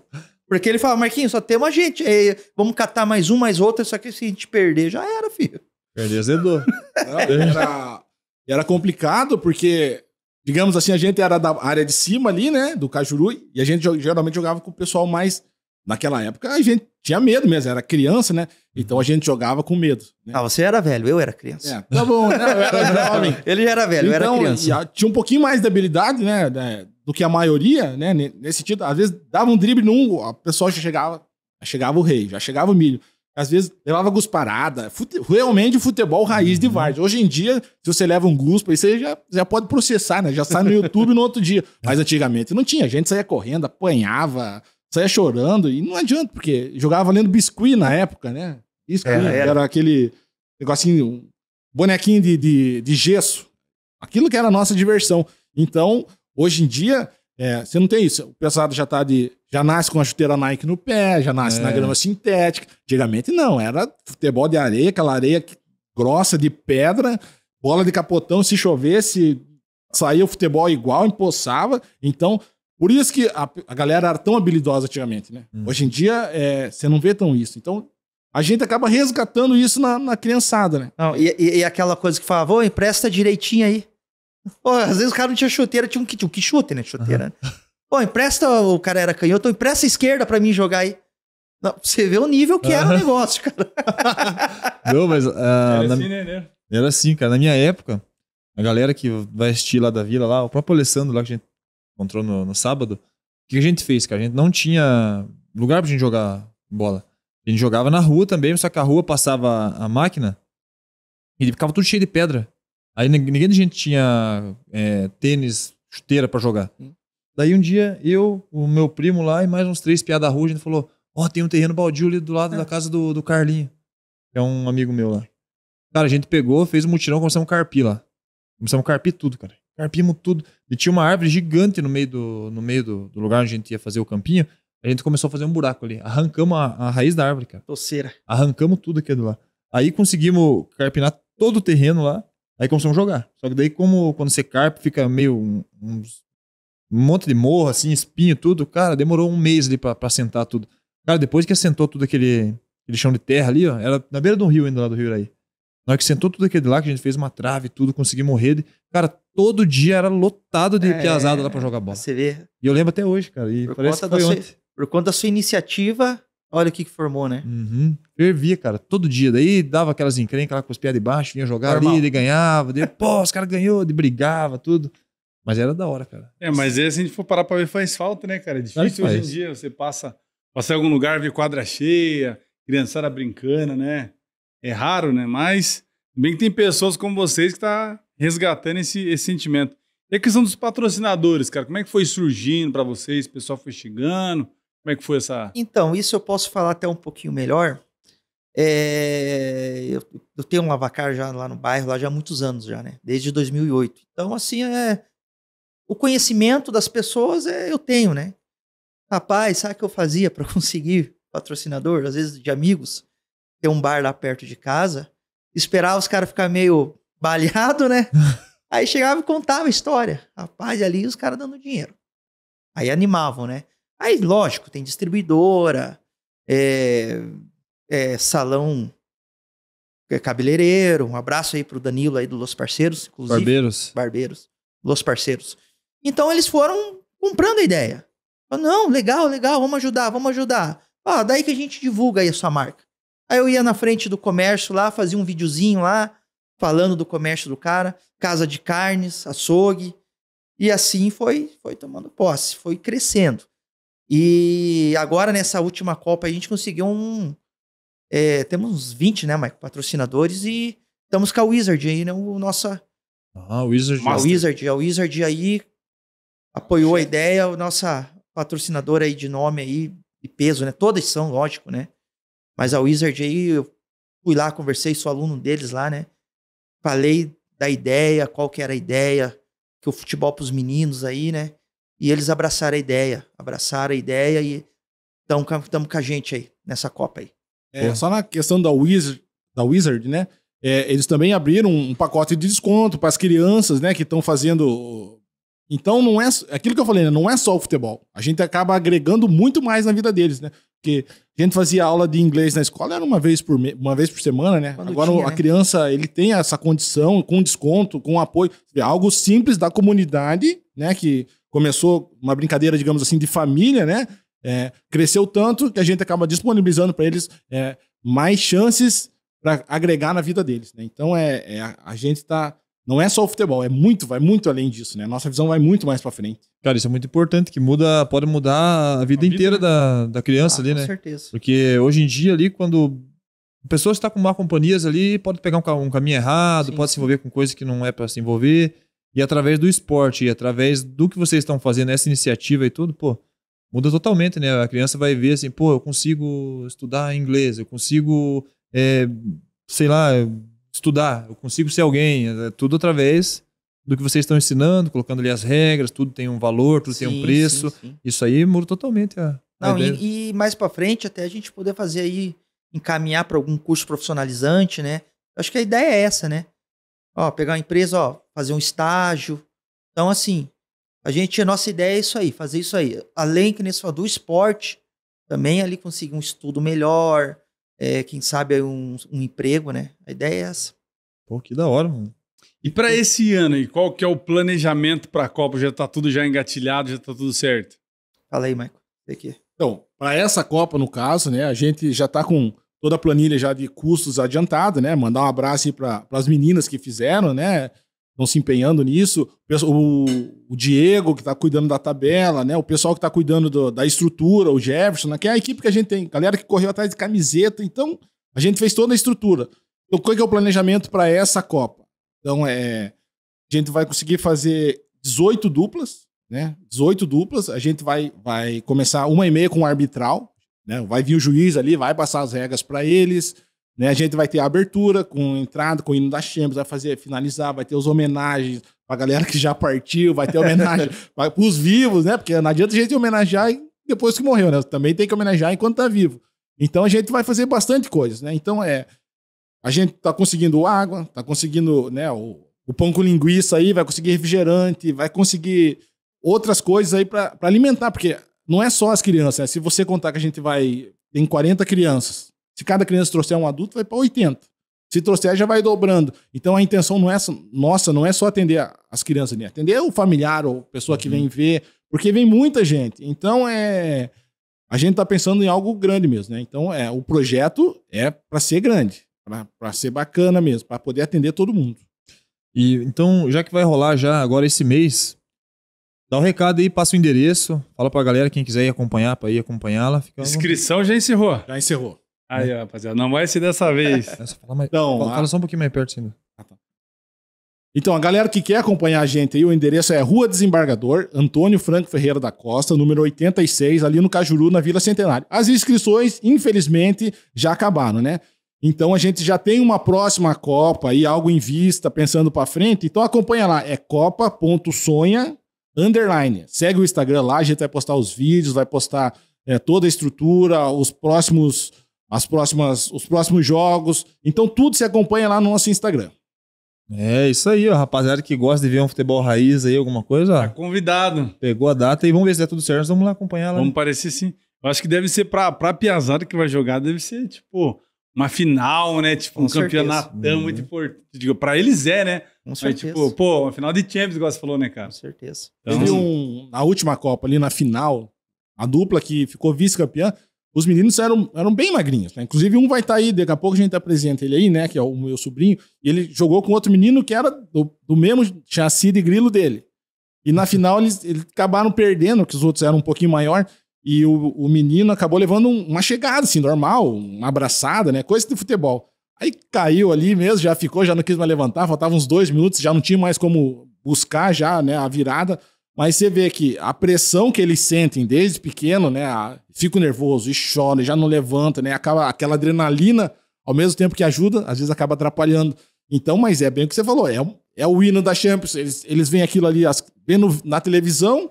Porque ele fala, Marquinhos, só temos a gente. Eh, vamos catar mais um, mais outro, só que se a gente perder, já era, filho. Perder azedou. era, era complicado, porque, digamos assim, a gente era da área de cima ali, né? Do Cajuru, e a gente geralmente jogava com o pessoal mais Naquela época a gente tinha medo mesmo, era criança, né? Então a gente jogava com medo. Né? Ah, você era velho, eu era criança. É, tá bom, né? eu era jovem. Ele já era velho, então, eu era então, criança. Ah, tinha um pouquinho mais de habilidade, né? É, do que a maioria, né? Nesse sentido, às vezes dava um drible num, a pessoa já chegava, já chegava o rei, já chegava o milho. Às vezes levava gusparada. Fute... Realmente futebol raiz uhum. de Vargas. Hoje em dia, se você leva um guspa, você já, já pode processar, né? Já sai no YouTube no outro dia. Mas antigamente não tinha. A gente saía correndo, apanhava, saía chorando. E não adianta, porque jogava lendo biscuit na época, né? Biscuit era, é, era. É. era aquele negocinho, um bonequinho de, de, de, gesso. Aquilo que era a nossa diversão. Então, hoje em dia, é, você não tem isso. O pesado já tá de. Já nasce com a chuteira Nike no pé, já nasce é. na grama sintética. Antigamente não, era futebol de areia, aquela areia grossa de pedra, bola de capotão, se chovesse, saía o futebol igual, empossava. Então, por isso que a, a galera era tão habilidosa antigamente, né? Hum. Hoje em dia, é, você não vê tão isso. Então, a gente acaba resgatando isso na, na criançada, né? Não, e, e, aquela coisa que falava, ô, empresta direitinho aí. Pô, às vezes o cara não tinha chuteira, tinha um que, um que chute, né? Chuteira, uhum. Pô, empresta, o cara era canhoto, então empresta a esquerda pra mim jogar aí. Não, você vê o nível que uhum. era o negócio, cara. não, mas... Uh, era, na, assim, né, né? era assim, cara. Na minha época, a galera que vai assistir lá da vila, lá, o próprio Alessandro lá que a gente encontrou no, no sábado, o que a gente fez, cara? A gente não tinha lugar pra gente jogar bola. A gente jogava na rua também, só que a rua passava a máquina e ficava tudo cheio de pedra. Aí ninguém da gente tinha é, tênis, chuteira para jogar. Hum. Daí um dia eu, o meu primo lá e mais uns três piadas da rua, a gente falou: Ó, oh, tem um terreno baldio ali do lado é. da casa do, do Carlinho, que é um amigo meu lá. Cara, a gente pegou, fez um mutirão, começamos a carpir lá. Começamos a carpir tudo, cara. Carpimos tudo. E tinha uma árvore gigante no meio, do, no meio do, do lugar onde a gente ia fazer o campinho. A gente começou a fazer um buraco ali. Arrancamos a, a raiz da árvore, cara. Toceira. Arrancamos tudo aquilo lá. Aí conseguimos carpinar todo o terreno lá. Aí começamos a jogar. Só que daí, como quando você carpe, fica meio um, um, um monte de morro, assim, espinho, tudo. Cara, demorou um mês ali pra, pra sentar tudo. Cara, depois que assentou tudo aquele, aquele chão de terra ali, ó, era na beira de um rio ainda lá do Rio Iraí. Na hora que sentou tudo aquele lá, que a gente fez uma trave, tudo, conseguiu morrer. Cara, todo dia era lotado de é, piazada lá pra jogar bola. Você vê. E eu lembro até hoje, cara. E por parece que foi ontem. Sua, por conta da sua iniciativa, olha o que, formou, né? Uhum. Fervia, cara, todo dia. Daí dava aquelas encrencas lá com os pés de baixo, vinha jogar Normal. ali, ele ganhava. Daí, pô, os caras ganhou, ele brigava, tudo. Mas era da hora, cara. É, mas aí, se a gente for parar pra ver, faz falta, né, cara? É difícil hoje em dia. Você passa, passa em algum lugar, vê quadra cheia, criançada brincando, né? é raro, né? Mas bem que tem pessoas como vocês que tá resgatando esse, esse sentimento. E a questão dos patrocinadores, cara, como é que foi surgindo para vocês? O pessoal foi chegando? Como é que foi essa. Então, isso eu posso falar até um pouquinho melhor. É, eu, eu, tenho um lavacar já lá no bairro, lá já há muitos anos já, né? Desde 2008. Então, assim, é, o conhecimento das pessoas é, eu tenho, né? Rapaz, sabe o que eu fazia para conseguir patrocinador, às vezes de amigos? ter um bar lá perto de casa, esperava os caras ficar meio baleado, né? Aí chegava e contava a história. Rapaz, ali os caras dando dinheiro. Aí animavam, né? Aí, lógico, tem distribuidora, é, é, salão é, cabeleireiro. Um abraço aí pro Danilo aí do Los Parceiros, inclusive. Barbeiros. Barbeiros. Los Parceiros. Então eles foram comprando a ideia. Falaram, não, legal, legal, vamos ajudar, vamos ajudar. ó, daí que a gente divulga aí a sua marca. Aí eu ia na frente do comércio lá, fazia um videozinho lá, falando do comércio do cara, casa de carnes, açougue. E assim foi, foi tomando posse, foi crescendo. E agora nessa última Copa a gente conseguiu um. É, temos uns 20, né, Mike, patrocinadores e estamos com a Wizard aí, né? O nossa. Ah, Wizard. A Wizard, a Wizard aí apoiou a ideia, a nossa patrocinadora aí de nome aí, de peso, né? Todas são, lógico, né? Mas a Wizard aí, eu fui lá, conversei, sou aluno deles lá, né? Falei da ideia, qual que era a ideia, que o futebol para os meninos aí, né? E eles abraçaram a ideia, abraçaram a ideia e estamos com a gente aí, nessa Copa aí. É, só na questão da Wizard, da Wizard né? É, eles também abriram um pacote de desconto para as crianças, né? Que estão fazendo. Então, não é, é. Aquilo que eu falei, né, Não é só o futebol. A gente acaba agregando muito mais na vida deles, né? Porque a gente fazia aula de inglês na escola, era uma vez por, uma vez por semana, né? Quando Agora tinha, a né? criança, ele tem essa condição, com desconto, com apoio. Algo simples da comunidade, né? Que começou uma brincadeira, digamos assim, de família, né? É, cresceu tanto que a gente acaba disponibilizando para eles é, mais chances para agregar na vida deles. Né? Então, é, é a gente está não é só o futebol, é muito, vai muito além disso, né? Nossa visão vai muito mais para frente. Cara, isso é muito importante, que muda, pode mudar a vida, a inteira né? Da, da criança ah, ali, com né? Com certeza. Porque hoje em dia ali, quando a pessoa está com má companhias ali, pode pegar um, um caminho errado, sim, pode sim. se envolver com coisa que não é para se envolver. E através do esporte, e através do que vocês estão fazendo, essa iniciativa e tudo, pô, muda totalmente, né? A criança vai ver assim, pô, eu consigo estudar inglês, eu consigo, é, sei lá estudar, eu consigo ser alguém, é, é tudo através do que vocês estão ensinando, colocando ali as regras, tudo tem um valor, tudo sim, tem um preço. Sim, sim. Isso aí muda totalmente a. Não, a e, e, mais para frente, até a gente poder fazer aí, encaminhar para algum curso profissionalizante, né? Acho que a ideia é essa, né? Ó, pegar uma empresa, ó, fazer um estágio. Então, assim, a gente, a nossa ideia é isso aí, fazer isso aí. Além que nesse do esporte, também ali conseguir um estudo melhor, é, quem sabe um, um emprego, né? A ideia é essa. Pô, que da hora, mano. E para esse ano aí, qual que é o planejamento para a Copa? Já tá tudo já engatilhado, já tá tudo certo? Fala aí, Michael. Aqui. Então, para essa Copa, no caso, né, a gente já tá com toda a planilha já de custos adiantada, né? Mandar um abraço aí para as meninas que fizeram, né? estão se empenhando nisso. O, o Diego, que está cuidando da tabela, né? O pessoal que está cuidando do, da estrutura, o Jefferson, né? que é a equipe que a gente tem, galera que correu atrás de camiseta. Então, a gente fez toda a estrutura. Então, qual é, que é o planejamento para essa Copa? Então, é, a gente vai conseguir fazer 18 duplas, né? 18 duplas. A gente vai, vai começar uma e meia com o arbitral, né? Vai vir o juiz ali, vai passar as regras para eles. Né? A gente vai ter a abertura com entrada, com o hino da Champions, vai fazer, finalizar, vai ter as homenagens pra galera que já partiu, vai ter homenagem para os vivos, né? Porque não adianta a gente homenagear depois que morreu, né? Também tem que homenagear enquanto tá vivo. Então a gente vai fazer bastante coisas, né? Então é a gente tá conseguindo água, tá conseguindo, né, o, o pão com linguiça aí, vai conseguir refrigerante, vai conseguir outras coisas aí para alimentar, porque não é só as crianças, né? Se você contar que a gente vai tem 40 crianças, se cada criança trouxer um adulto, vai para 80. Se trouxer, já vai dobrando. Então a intenção não é nossa, não é só atender as crianças, né? atender o familiar ou pessoa que vem uhum. ver, porque vem muita gente. Então é a gente está pensando em algo grande mesmo, né? Então é o projeto é para ser grande, para ser bacana mesmo, para poder atender todo mundo. E então já que vai rolar já agora esse mês, Dá o um recado aí, passa o endereço, fala para a galera quem quiser ir acompanhar, para ir acompanhá-la. Inscrição já encerrou. Já encerrou. Aí, rapaziada, não vai ser dessa vez. mais, então, fala, a... fala, só um pouquinho mais perto ainda. Ah, tá. Então, a galera que quer acompanhar a gente aí, o endereço é Rua Desembargador, Antônio Franco Ferreira da Costa, número 86, ali no Cajuru, na Vila Centenário. As inscrições, infelizmente, já acabaram, né? Então a gente já tem uma próxima Copa e algo em vista, pensando para frente. Então acompanha lá, é copa.sonha underline. Segue o Instagram lá, a gente vai postar os vídeos, vai postar é, toda a estrutura, os próximos as próximas, os próximos jogos. Então tudo se acompanha lá no nosso Instagram. É, isso aí, ó, rapaziada que gosta de ver um futebol raiz aí, alguma coisa. Ó. Tá convidado. Pegou a data e vamos ver se dá tudo certo, vamos lá acompanhar lá. Vamos né? parecer sim. Eu acho que deve ser pra, pra Piazada que vai jogar, deve ser tipo uma final, né? Tipo, Com um certeza. campeonatão muito importante. para pra eles é, né? Com Mas, tipo, certeza. tipo, pô, uma final de Champions, igual você falou, né, cara? Com certeza. Então, Teve um, na última Copa, ali na final, a dupla que ficou vice-campeã, os meninos eram, eram bem magrinhos, né? Inclusive, um vai estar tá aí, daqui a pouco a gente apresenta ele aí, né? Que é o meu sobrinho. E ele jogou com outro menino que era do, do mesmo chassi de grilo dele. E na final eles, eles acabaram perdendo, que os outros eram um pouquinho maior. E o, o menino acabou levando uma chegada, assim, normal, uma abraçada, né? Coisa de futebol. Aí caiu ali mesmo, já ficou, já não quis mais levantar, faltavam uns dois minutos, já não tinha mais como buscar já, né, a virada. Mas você vê que a pressão que eles sentem desde pequeno, né? Fico nervoso e chora, já não levanta, né? Acaba aquela adrenalina, ao mesmo tempo que ajuda, às vezes acaba atrapalhando. Então, mas é bem o que você falou, é, é o hino da Champions. Eles, eles veem aquilo ali, as, vendo na televisão,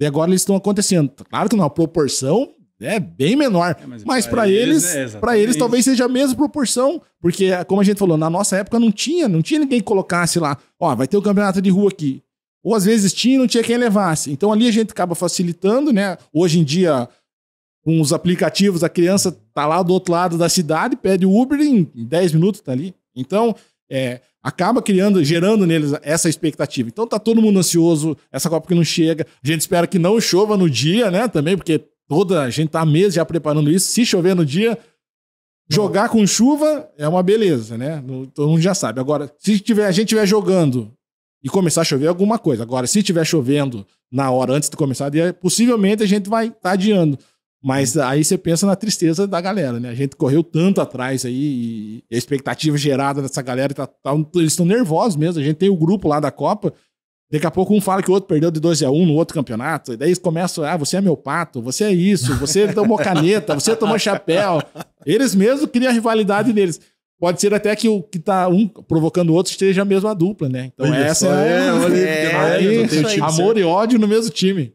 e agora eles estão acontecendo. Claro que não, a proporção é bem menor. É, mas, mas para eles, eles né, para eles talvez seja a mesma proporção, porque como a gente falou, na nossa época não tinha, não tinha ninguém que colocasse lá, ó, vai ter o um campeonato de rua aqui. Ou às vezes tinha e não tinha quem levasse. Então ali a gente acaba facilitando, né? Hoje em dia, com os aplicativos, a criança tá lá do outro lado da cidade, pede o Uber e em 10 minutos tá ali. Então, é, acaba criando, gerando neles essa expectativa. Então tá todo mundo ansioso, essa Copa que não chega. A gente espera que não chova no dia, né? Também, porque toda a gente tá há meses já preparando isso. Se chover no dia, jogar com chuva é uma beleza, né? Todo mundo já sabe. Agora, se tiver, a gente estiver jogando e começar a chover alguma coisa. Agora, se estiver chovendo na hora antes de começar, possivelmente a gente vai estar tá adiando. Mas aí você pensa na tristeza da galera, né? A gente correu tanto atrás aí e a expectativa gerada dessa galera, tá, tá, eles estão nervosos mesmo. A gente tem o grupo lá da Copa, daqui a pouco um fala que o outro perdeu de 2 a 1 no outro campeonato, e daí eles começam, ah, você é meu pato, você é isso, você tomou caneta, você tomou chapéu. Eles mesmos criam a rivalidade deles. Pode ser até que o que tá um provocando o outro esteja a mesma dupla, né? Então essa é, é, olha, é, é, é amor e ódio no mesmo time.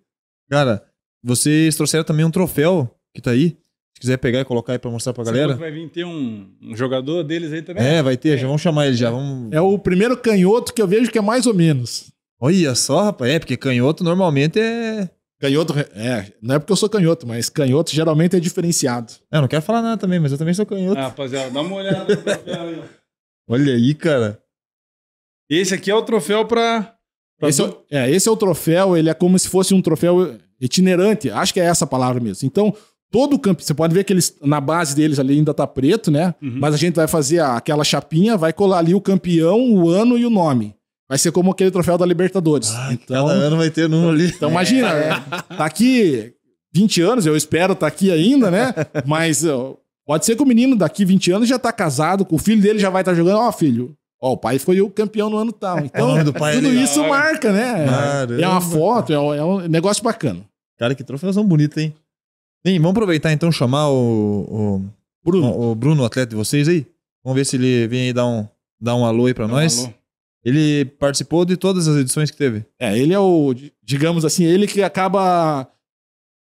Cara, vocês trouxeram também um troféu que tá aí. Se quiser pegar e colocar aí pra mostrar pra Você galera. Vai vir ter um, um, jogador deles aí também. É, vai ter, é. já vamos chamar ele já. É. Vamos... É o primeiro canhoto que eu vejo que é mais ou menos. Olha só, rapaz. É, porque canhoto normalmente é. Canhoto, é, não é porque eu sou canhoto, mas canhoto geralmente é diferenciado. É, eu não quero falar nada também, mas eu também sou canhoto. Ah, rapaziada, dá uma olhada no troféu aí. Olha aí, cara. Esse aqui é o troféu pra. pra esse, é, é, esse é o troféu, ele é como se fosse um troféu itinerante, acho que é essa a palavra mesmo. Então, todo o campo, você pode ver que eles, na base deles ali ainda tá preto, né? Uhum. Mas a gente vai fazer aquela chapinha, vai colar ali o campeão, o ano e o nome vai ser como aquele troféu da Libertadores. Ah, então, cada ano vai ter um ali. Então imagina, é. Né? tá aqui 20 anos, eu espero estar tá aqui ainda, né? Mas pode ser que o menino daqui 20 anos já tá casado, o filho dele já vai estar tá jogando, ó, oh, filho. Ó, o pai foi o campeão no ano tal. É, então, é tudo isso marca, né? É uma foto, é, é um, negócio bacana. Cara, que troféuzão bonito, hein? Bem, vamos aproveitar então chamar o, o Bruno, o, o Bruno, atleta de vocês aí. Vamos ver se ele vem aí dar um, dar um alô aí pra Dá nós. Um ele participou de todas as edições que teve. É, ele é o, digamos assim, ele que acaba.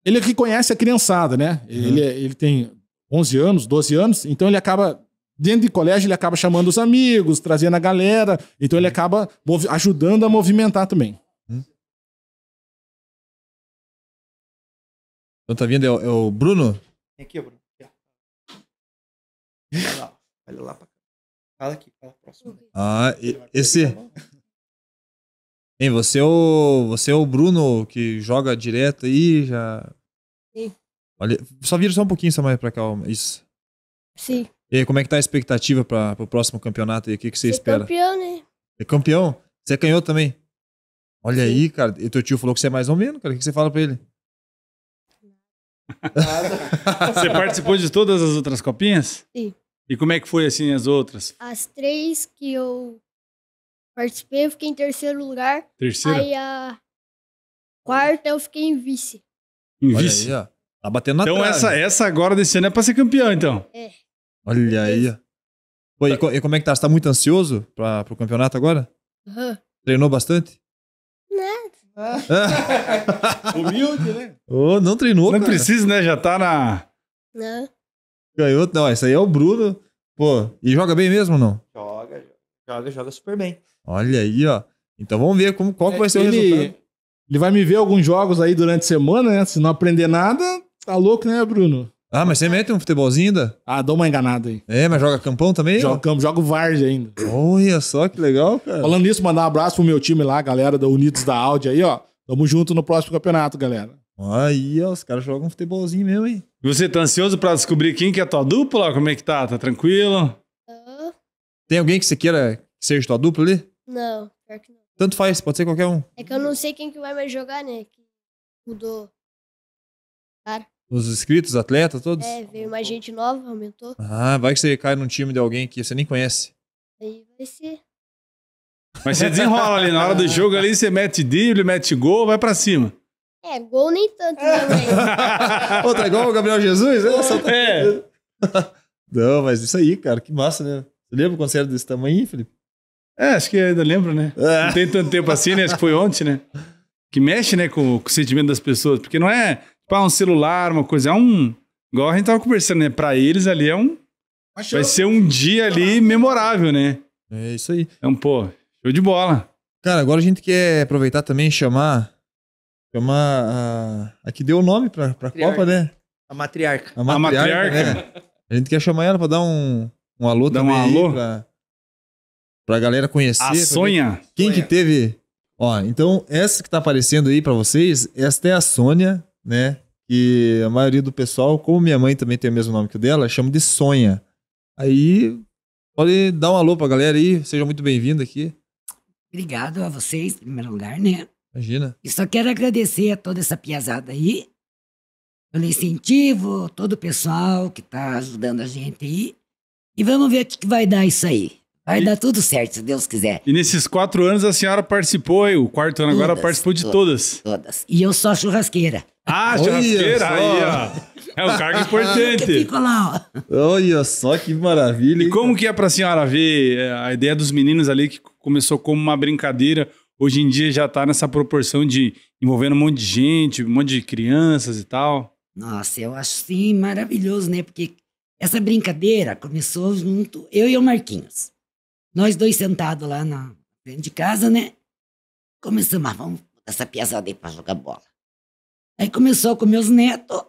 Ele é que conhece a criançada, né? Uhum. Ele, é, ele tem 11 anos, 12 anos, então ele acaba. Dentro de colégio, ele acaba chamando os amigos, trazendo a galera, então ele uhum. acaba ajudando a movimentar também. Uhum. Então tá vindo, é o, é o Bruno? Aqui, Bruno. Olha lá, olha lá pra cá. Fala aqui, fala próximo. Né? Ah, e, esse. Hein, você é, o, você é o Bruno que joga direto aí, já. Sim. Olha, só vira só um pouquinho só mais pra cá, isso. Sim. E aí, como é que tá a expectativa pra, pro próximo campeonato aí? O que, que você Ser espera? campeão, né? É campeão? Você é canhoto também? Olha Sim. aí, cara. E teu tio falou que você é mais ou menos, cara. O que, que você fala pra ele? Nada. você participou de todas as outras copinhas? Sim. E como é que foi assim as outras? As três que eu participei, eu fiquei em terceiro lugar. Terceiro. Aí a quarta eu fiquei em vice. Em Olha vice? Aí, ó. Tá batendo na Então trave. essa, essa agora desse ano é pra ser campeão, então. É. Olha aí. ó. Pô, e, tá. e como é que tá? Você tá muito ansioso pra, pro campeonato agora? Aham. Treinou bastante? Humilde, né? Ô, não treinou, Não cara. precisa, né? Já tá na, Né? Ganhou. Não, esse aí é o Bruno. Pô, e joga bem mesmo ou não? Joga, joga, joga super bem. Olha aí, ó. Então vamos ver como, qual é, vai ser ele, o resultado. Ele vai me ver alguns jogos aí durante a semana, né? Se não aprender nada, tá louco, né, Bruno? Ah, mas você mete um futebolzinho ainda? Ah, dou uma enganada aí. É, mas joga campão também? Joga campo, jogo Varge ainda. Olha só que legal, cara. Falando nisso, mandar um abraço pro meu time lá, galera da Unidos da Audi aí, ó. Tamo junto no próximo campeonato, galera. Aí, ó, os caras jogam futebolzinho mesmo, hein? E você tá ansioso pra descobrir quem que é a tua dupla? Como é que tá? Tá tranquilo? Tô. Tem alguém que você queira que seja tua dupla ali? Não, pior que não. Tanto faz, pode ser qualquer um. É que eu não sei quem que vai mais jogar, né? Que mudou. Cara. Os inscritos, atletas, todos? É, veio mais gente nova, aumentou. Ah, vai que você cai num time de alguém que você nem conhece. Aí vai ser. Mas você desenrola ali, na hora do jogo ali, você mete drible, mete gol, vai pra cima. É, gol nem tanto também. Né, Outra igual é o Gabriel Jesus? É, só tá... é. Não, mas isso aí, cara, que massa, né? Você lembra quando você era desse tamanho, Felipe? É, acho que ainda lembro, né? É. Não tem tanto tempo assim, né? Acho que foi ontem, né? Que mexe, né, com, com o sentimento das pessoas. Porque não é, tipo, ah, um celular, uma coisa, é um... Igual a gente tava conversando, né? Pra eles ali é um... Achou. Vai ser um dia ali memorável, né? É isso aí. Então, pô, show de bola. Cara, agora a gente quer aproveitar também e chamar chamar é a, a que deu o nome pra, pra Copa, né? A matriarca. A matriarca. A matriarca. Né? A gente quer chamar ela pra dar um, um alô Dá também. Um alô. Pra, pra galera conhecer. A Sônia Quem Sonha. que teve. Ó, então essa que tá aparecendo aí pra vocês, esta é a Sônia, né? Que a maioria do pessoal, como minha mãe também tem o mesmo nome que o dela, chama de Sônia Aí pode dar um alô pra galera aí, seja muito bem-vindo aqui. Obrigado a vocês, em primeiro lugar, né? Imagina. E só quero agradecer a toda essa piazada aí, pelo incentivo, todo o pessoal que tá ajudando a gente aí. E vamos ver o que, que vai dar isso aí. Vai e, dar tudo certo, se Deus quiser. E nesses quatro anos a senhora participou, o quarto ano todas, agora participou de todas. Todas. E eu sou a churrasqueira. Ah, churrasqueira, aí, ó. É um cargo importante. Eu lá, ó. Olha só que maravilha. E como que é pra senhora ver é, a ideia dos meninos ali que começou como uma brincadeira? hoje em dia já está nessa proporção de envolvendo um monte de gente, um monte de crianças e tal? Nossa, eu acho sim maravilhoso, né? Porque essa brincadeira começou junto eu e o Marquinhos. Nós dois sentados lá na frente de casa, né? Começamos, ah, vamos botar essa piazada aí pra jogar bola. Aí começou com meus netos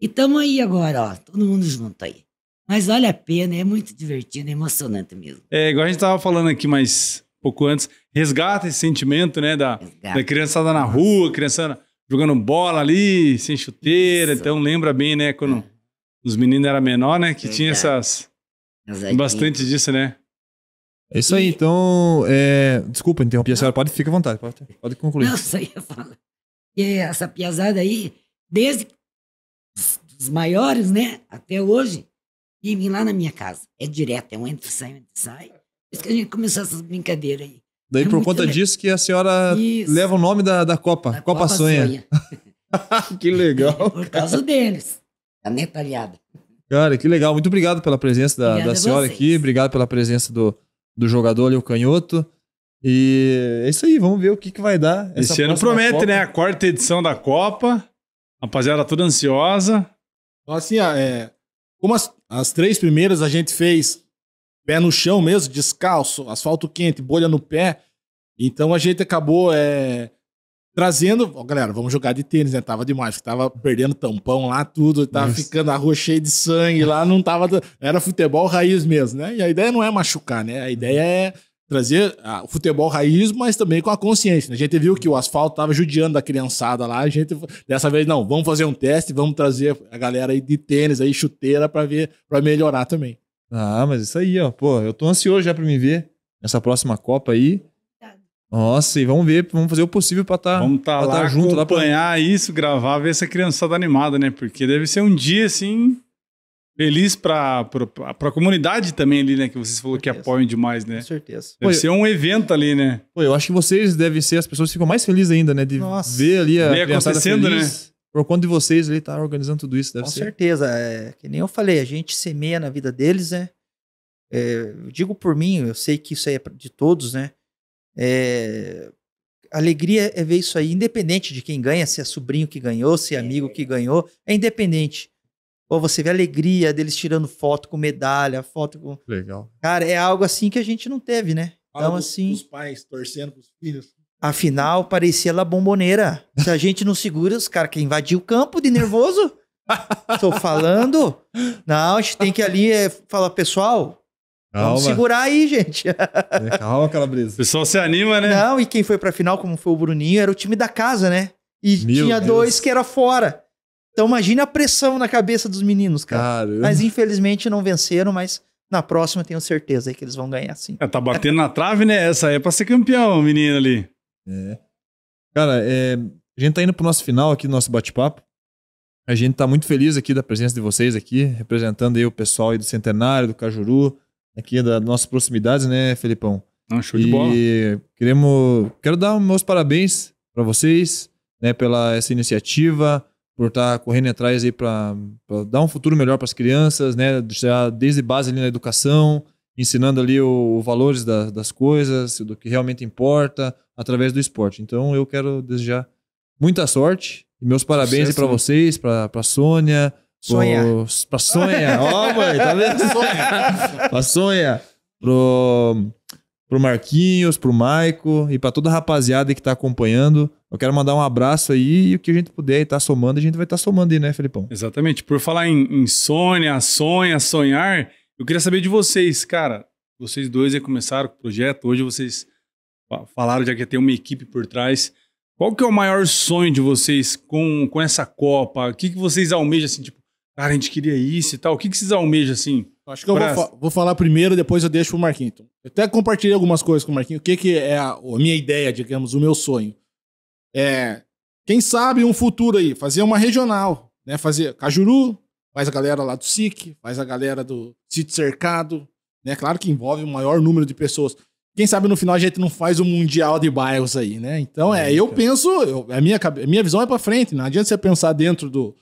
e estamos aí agora, ó, todo mundo junto aí. Mas vale a pena, é muito divertido, é emocionante mesmo. É, igual a gente tava falando aqui mais pouco antes, resgata esse sentimento, né? Da, da criançada na rua, criançada jogando bola ali, sem chuteira. Isso. Então lembra bem, né? Quando é. os meninos eram menor, né? Que Verdade. tinha essas. Bastante disso, né? É isso aí, então. É... Desculpa interromper a senhora, pode ficar à vontade, pode, pode concluir. Nossa, eu ia falar. E é essa piazada aí, desde os maiores, né, até hoje, vivem lá na minha casa. É direto, é um entra e sai, entra e sai. Isso que a gente começou essa brincadeira aí. Daí, é por conta legal. disso, que a senhora Isso. leva o nome da, da Copa, da Copa, Copa Sonha. Sonha. que legal. Cara. por causa deles. A netalhada. Cara, que legal. Muito obrigado pela presença da, da senhora aqui. Obrigado pela presença do, do jogador ali, o Canhoto. E é isso aí, vamos ver o que, que vai dar. Esse ano promete, né? A quarta edição da Copa. Rapaziada, toda ansiosa. Então, assim, é, como as, as três primeiras a gente fez pé no chão mesmo, descalço, asfalto quente, bolha no pé. Então a gente acabou é, trazendo. Ó, galera, vamos jogar de tênis, né? Tava demais, tava perdendo tampão lá, tudo, tava Nossa. ficando a rua cheia de sangue lá, não tava. Era futebol raiz mesmo, né? E a ideia não é machucar, né? A ideia é trazer o futebol raiz, mas também com a consciência. Né? A gente viu que o asfalto tava judiando da criançada lá. A gente dessa vez não, vamos fazer um teste, vamos trazer a galera aí de tênis aí chuteira para ver para melhorar também. Ah, mas isso aí, ó. Pô, eu tô ansioso já pra me ver nessa próxima Copa aí. Nossa, e vamos ver, vamos fazer o possível para estar tá, vamos tá tá junto, lá acompanhar pra... isso, gravar, ver essa criançada animada, né? Porque deve ser um dia assim feliz para para a comunidade também ali, né? Que vocês falou que apoiam demais, né? Com certeza. Deve Pô, ser um evento ali, né? Pô, eu acho que vocês devem ser as pessoas que ficam mais felizes ainda, né? De Nossa. ver ali a, a criançada acontecendo, feliz. né? por conta de vocês ele tá organizando tudo isso, deve Com ser. Com certeza. É, que nem eu falei, a gente semeia na vida deles, né? É, eu digo por mim, eu sei que isso aí é de todos, né? É, alegria é ver isso aí, independente de quem ganha, se é sobrinho que ganhou, se é, é. amigo que ganhou, é independente. Ou você vê a alegria deles tirando foto com medalha, foto com. Legal. Cara, é algo assim que a gente não teve, né? então, assim. Os pais torcendo pros filhos. Afinal, parecia La Bomboneira. Se a gente não segura, os caras que invadiu o campo de nervoso. Estou falando. Não, a gente tem que ali é, falar, pessoal, Calma. Vamos segurar aí, gente. É, calma, Calabresa. O pessoal se anima, né? Não, e quem foi pra final, como foi o Bruninho, era o time da casa, né? E Meu tinha Deus. dois que era fora. Então imagina a pressão na cabeça dos meninos, cara. Caramba. Mas infelizmente não venceram, mas na próxima tenho certeza que eles vão ganhar sim. É, tá batendo na trave, né? Essa aí é pra ser campeão, menino ali. É. Cara, é, a gente tá indo pro nosso final aqui do nosso bate-papo. A gente tá muito feliz aqui da presença de vocês aqui, representando aí o pessoal aí do Centenário, do Cajuru, aqui da nossas proximidades, né, Felipão? Ah, show e de bola. Queremos, quero dar meus parabéns para vocês, né, pela essa iniciativa, por estar tá correndo atrás aí para dar um futuro melhor para as crianças, né, desde base ali na educação, ensinando ali os valores da, das coisas, do que realmente importa, através do esporte. Então eu quero desejar muita sorte e meus parabéns para vocês, para a Sônia. Sonha. Pro, pra Sonha. Ó, oh, mãe, tá vendo? Sonha. pra Sonha. Pro, pro Marquinhos, pro Maico e para toda a rapaziada que tá acompanhando. Eu quero mandar um abraço aí e o que a gente puder estar tá somando, a gente vai estar tá somando aí, né, Felipão? Exatamente. Por falar em, em Sônia, Sonha, Sonhar, eu queria saber de vocês, cara. Vocês dois começaram o projeto, hoje vocês falaram já que tem uma equipe por trás. Qual que é o maior sonho de vocês com, com essa Copa? O que, que vocês almejam, assim, tipo, cara, a gente queria isso e tal. O que, que vocês almejam, assim? Acho que então, pra... eu vou, fa vou, falar primeiro, depois eu deixo pro Marquinhos. Então. Eu até compartilhei algumas coisas com o Marquinhos. O que, que é a, a minha ideia, digamos, o meu sonho? É, quem sabe um futuro aí, fazer uma regional, né? Fazer Cajuru, faz a galera lá do SIC, faz a galera do sítio cercado, né? Claro que envolve o maior número de pessoas, quem sabe no final a gente não faz um mundial de bairros aí, né? Então, é, eu penso, eu, a, minha, a minha visão é para frente, não adianta você pensar dentro do,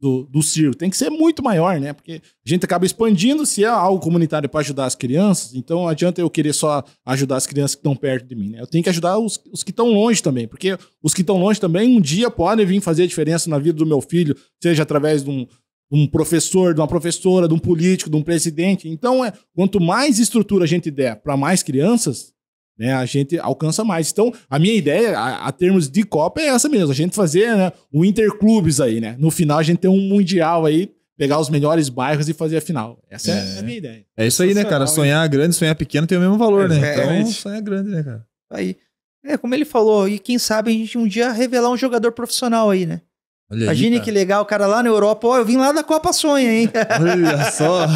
do, do Tem que ser muito maior, né? Porque a gente acaba expandindo se é algo comunitário para ajudar as crianças. Então, não adianta eu querer só ajudar as crianças que estão perto de mim, né? Eu tenho que ajudar os, os que estão longe também, porque os que estão longe também um dia podem vir fazer a diferença na vida do meu filho, seja através de um um professor, de uma professora, de um político, de um presidente. Então, é, quanto mais estrutura a gente der para mais crianças, né, a gente alcança mais. Então, a minha ideia, a, a termos de Copa, é essa mesmo. A gente fazer né, o Interclubes aí, né? No final, a gente tem um Mundial aí, pegar os melhores bairros e fazer a final. Essa é, é, é a minha ideia. É isso aí, né, cara? Sonhar grande, sonhar pequeno tem o mesmo valor, né? então, sonhar grande, né, cara? Aí. É, como ele falou, e quem sabe a gente um dia revelar um jogador profissional aí, né? Olha Imagine aí, que legal, o cara lá na Europa, ó, eu vim lá da Copa Sonha, hein? Olha só.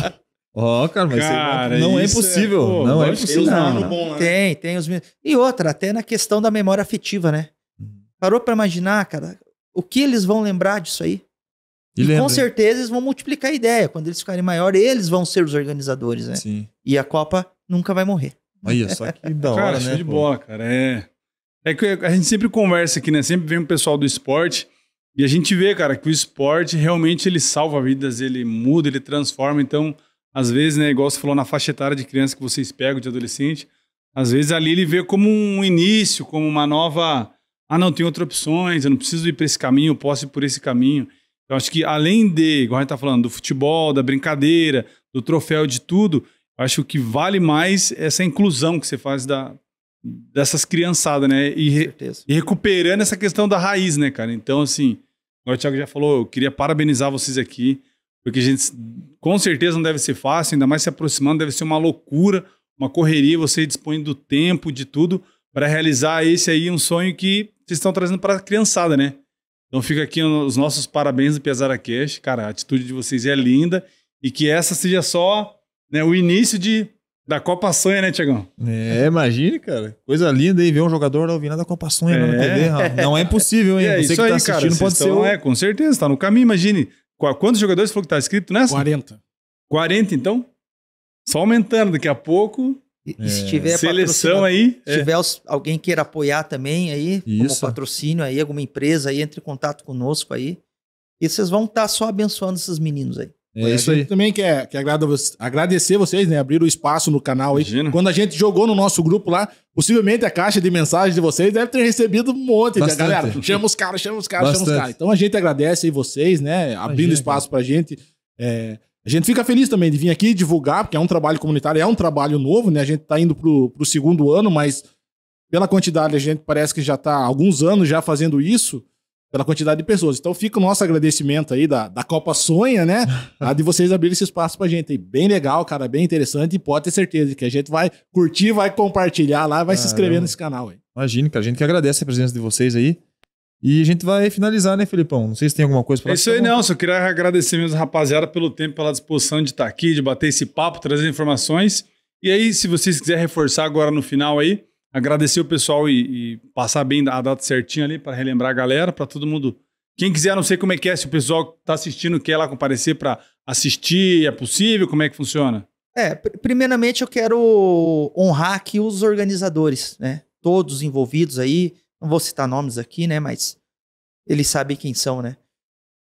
Ó, oh, cara, mas cara, não, é impossível. É, pô, não é impossível. Não, não. Bom, né? Tem, tem os E outra, até na questão da memória afetiva, né? Uhum. Parou para imaginar, cara, o que eles vão lembrar disso aí? E, e com certeza eles vão multiplicar a ideia. Quando eles ficarem maiores, eles vão ser os organizadores, né? Sim. E a Copa nunca vai morrer. Olha só que da hora, cara, né? Show de bola, cara. É. É que a gente sempre conversa aqui, né? Sempre vem o um pessoal do esporte. E a gente vê, cara, que o esporte realmente ele salva vidas, ele muda, ele transforma. Então, às vezes, né, igual você falou na faixa etária de criança que vocês pegam, de adolescente, às vezes ali ele vê como um início, como uma nova. Ah, não, tem outras opções, eu não preciso ir para esse caminho, eu posso ir por esse caminho. Então, acho que além de, igual a gente está falando, do futebol, da brincadeira, do troféu, de tudo, acho que vale mais essa inclusão que você faz da, dessas criançadas, né? E, e recuperando essa questão da raiz, né, cara? Então, assim, Agora o Thiago já falou, eu queria parabenizar vocês aqui, porque a gente com certeza não deve ser fácil, ainda mais se aproximando, deve ser uma loucura, uma correria, você dispõe do tempo, de tudo, para realizar esse aí um sonho que vocês estão trazendo para a criançada, né? Então fica aqui os nossos parabéns do Piazara Cash. Cara, a atitude de vocês é linda e que essa seja só né, o início de da Copa Sonha, né, Tiagão? É, imagine, cara. Coisa linda, hein? Ver um jogador da Alvinada da Copa Sonha é. na TV. Não é impossível, hein? É, Você isso que tá assistindo cara, pode ser. Um... É, com certeza, tá no caminho. Imagine. Quantos jogadores falou que tá escrito nessa? 40. 40, então? Só aumentando daqui a pouco. E, se tiver seleção aí, se tiver é. é. alguém queira apoiar também aí, Isso. como patrocínio aí, alguma empresa aí, entre em contato conosco aí. E vocês vão estar tá só abençoando esses meninos aí. É isso aí. Também quer, é, quer é agradecer vocês, né? Abrir o espaço no canal aí. Imagina. Quando a gente jogou no nosso grupo lá, possivelmente a caixa de mensagens de vocês deve ter recebido um monte. Né, Bastante. De, galera, chama os caras, chama os caras, chama os caras. Então a gente agradece aí vocês, né? Imagina, Abrindo espaço cara. pra gente. É, a gente fica feliz também de vir aqui divulgar, porque é um trabalho comunitário, é um trabalho novo, né? A gente tá indo pro, pro segundo ano, mas pela quantidade, a gente parece que já tá há alguns anos já fazendo isso pela quantidade de pessoas. Então fica o nosso agradecimento aí da, da Copa Sonha, né? A de vocês abrir esse espaço pra gente. bem legal, cara, bem interessante. E pode ter certeza que a gente vai curtir, vai compartilhar lá, vai se inscrever nesse canal aí. Imagina, cara. A gente que agradece a presença de vocês aí. E a gente vai finalizar, né, Felipão? Não sei se tem alguma coisa para é Isso aí não, só queria agradecer mesmo, rapaziada, pelo tempo, pela disposição de estar aqui, de bater esse papo, trazer informações. E aí, se vocês quiserem reforçar agora no final aí, agradecer o pessoal e, e passar bem a data certinha ali para relembrar a galera, para todo mundo. Quem quiser, não sei como é que é, se o pessoal que está assistindo quer lá comparecer para assistir, é possível? Como é que funciona? É, primeiramente eu quero honrar aqui os organizadores, né? Todos envolvidos aí, não vou citar nomes aqui, né? Mas eles sabem quem são, né?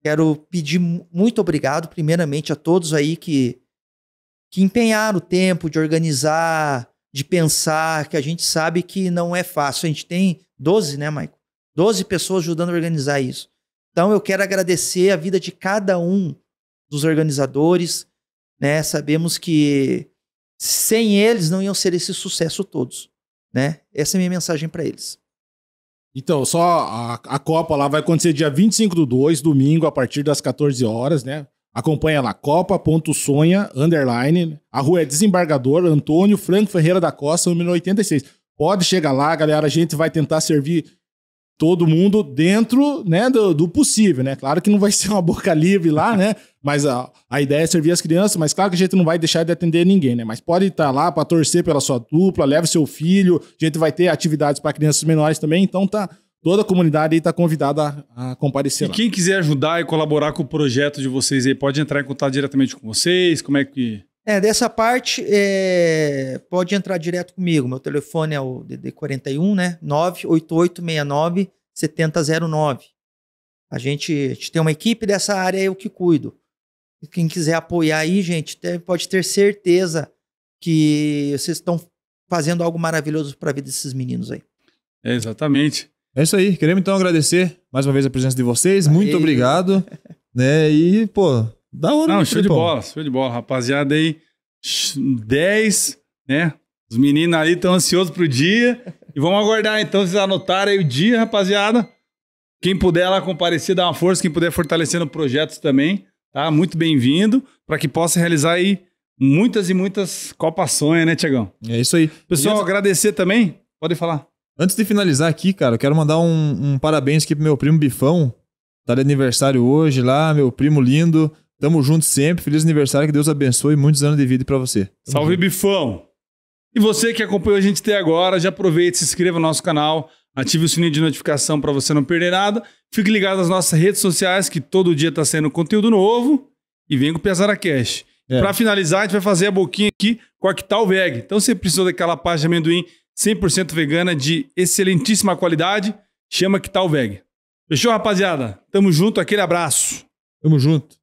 Quero pedir muito obrigado, primeiramente, a todos aí que, que empenharam o tempo de organizar, de pensar, que a gente sabe que não é fácil. A gente tem 12, né, Maico? 12 pessoas ajudando a organizar isso. Então eu quero agradecer a vida de cada um dos organizadores, né? Sabemos que sem eles não iam ser esse sucesso todos, né? Essa é a minha mensagem para eles. Então, só a, a, Copa lá vai acontecer dia 25 do 2, domingo, a partir das 14 horas, né? Acompanha lá, copa.sonha, underline. A rua é Desembargador Antônio Franco Ferreira da Costa, número 86. Pode chegar lá, galera, a gente vai tentar servir todo mundo dentro né, do, do, possível, né? Claro que não vai ser uma boca livre lá, né? Mas a, a ideia é servir as crianças, mas claro que a gente não vai deixar de atender ninguém, né? Mas pode estar tá lá para torcer pela sua dupla, leve seu filho, a gente vai ter atividades para crianças menores também, então tá toda a comunidade está convidada a, comparecer. E lá. quem quiser ajudar e colaborar com o projeto de vocês aí, pode entrar em contato diretamente com vocês? Como é que. É, dessa parte, é, pode entrar direto comigo. Meu telefone é o DD41, né? 98869 7009. A gente, a gente tem uma equipe dessa área, eu que cuido. E quem quiser apoiar aí, gente, pode ter certeza que vocês estão fazendo algo maravilhoso para a vida desses meninos aí. É, exatamente. É isso aí. Queremos então agradecer mais uma vez a presença de vocês. Aê. Muito obrigado. né? E, pô, da hora. Não, show de bola, show de bola. Rapaziada aí, 10, né? Os meninos ali estão ansiosos pro dia. E vamos aguardar então, vocês anotarem aí o dia, rapaziada. Quem puder lá comparecer, dar uma força. Quem puder fortalecer no projeto também, tá? Muito bem-vindo. Para que possa realizar aí muitas e muitas Copa Sonha, né, Tiagão? É isso aí. Pessoal, e... agradecer também. Pode falar. Antes de finalizar aqui, cara, eu quero mandar um, um parabéns aqui pro meu primo Bifão. Tá de aniversário hoje lá, meu primo lindo. Tamo junto sempre. Feliz aniversário, que Deus abençoe muitos anos de vida para você. Tamo Salve, junto. Bifão! E você que acompanhou a gente até agora, já aproveita, se inscreva no nosso canal, ative o sininho de notificação para você não perder nada. Fique ligado nas nossas redes sociais, que todo dia tá sendo conteúdo novo. E vem com o Pesara Cash. É. Para finalizar, a gente vai fazer a boquinha aqui com a tal Veg. Então, se você precisou daquela página de amendoim 100% vegana de excelentíssima qualidade. Chama que tal veg. Fechou, rapaziada? Tamo junto, aquele abraço. Tamo junto.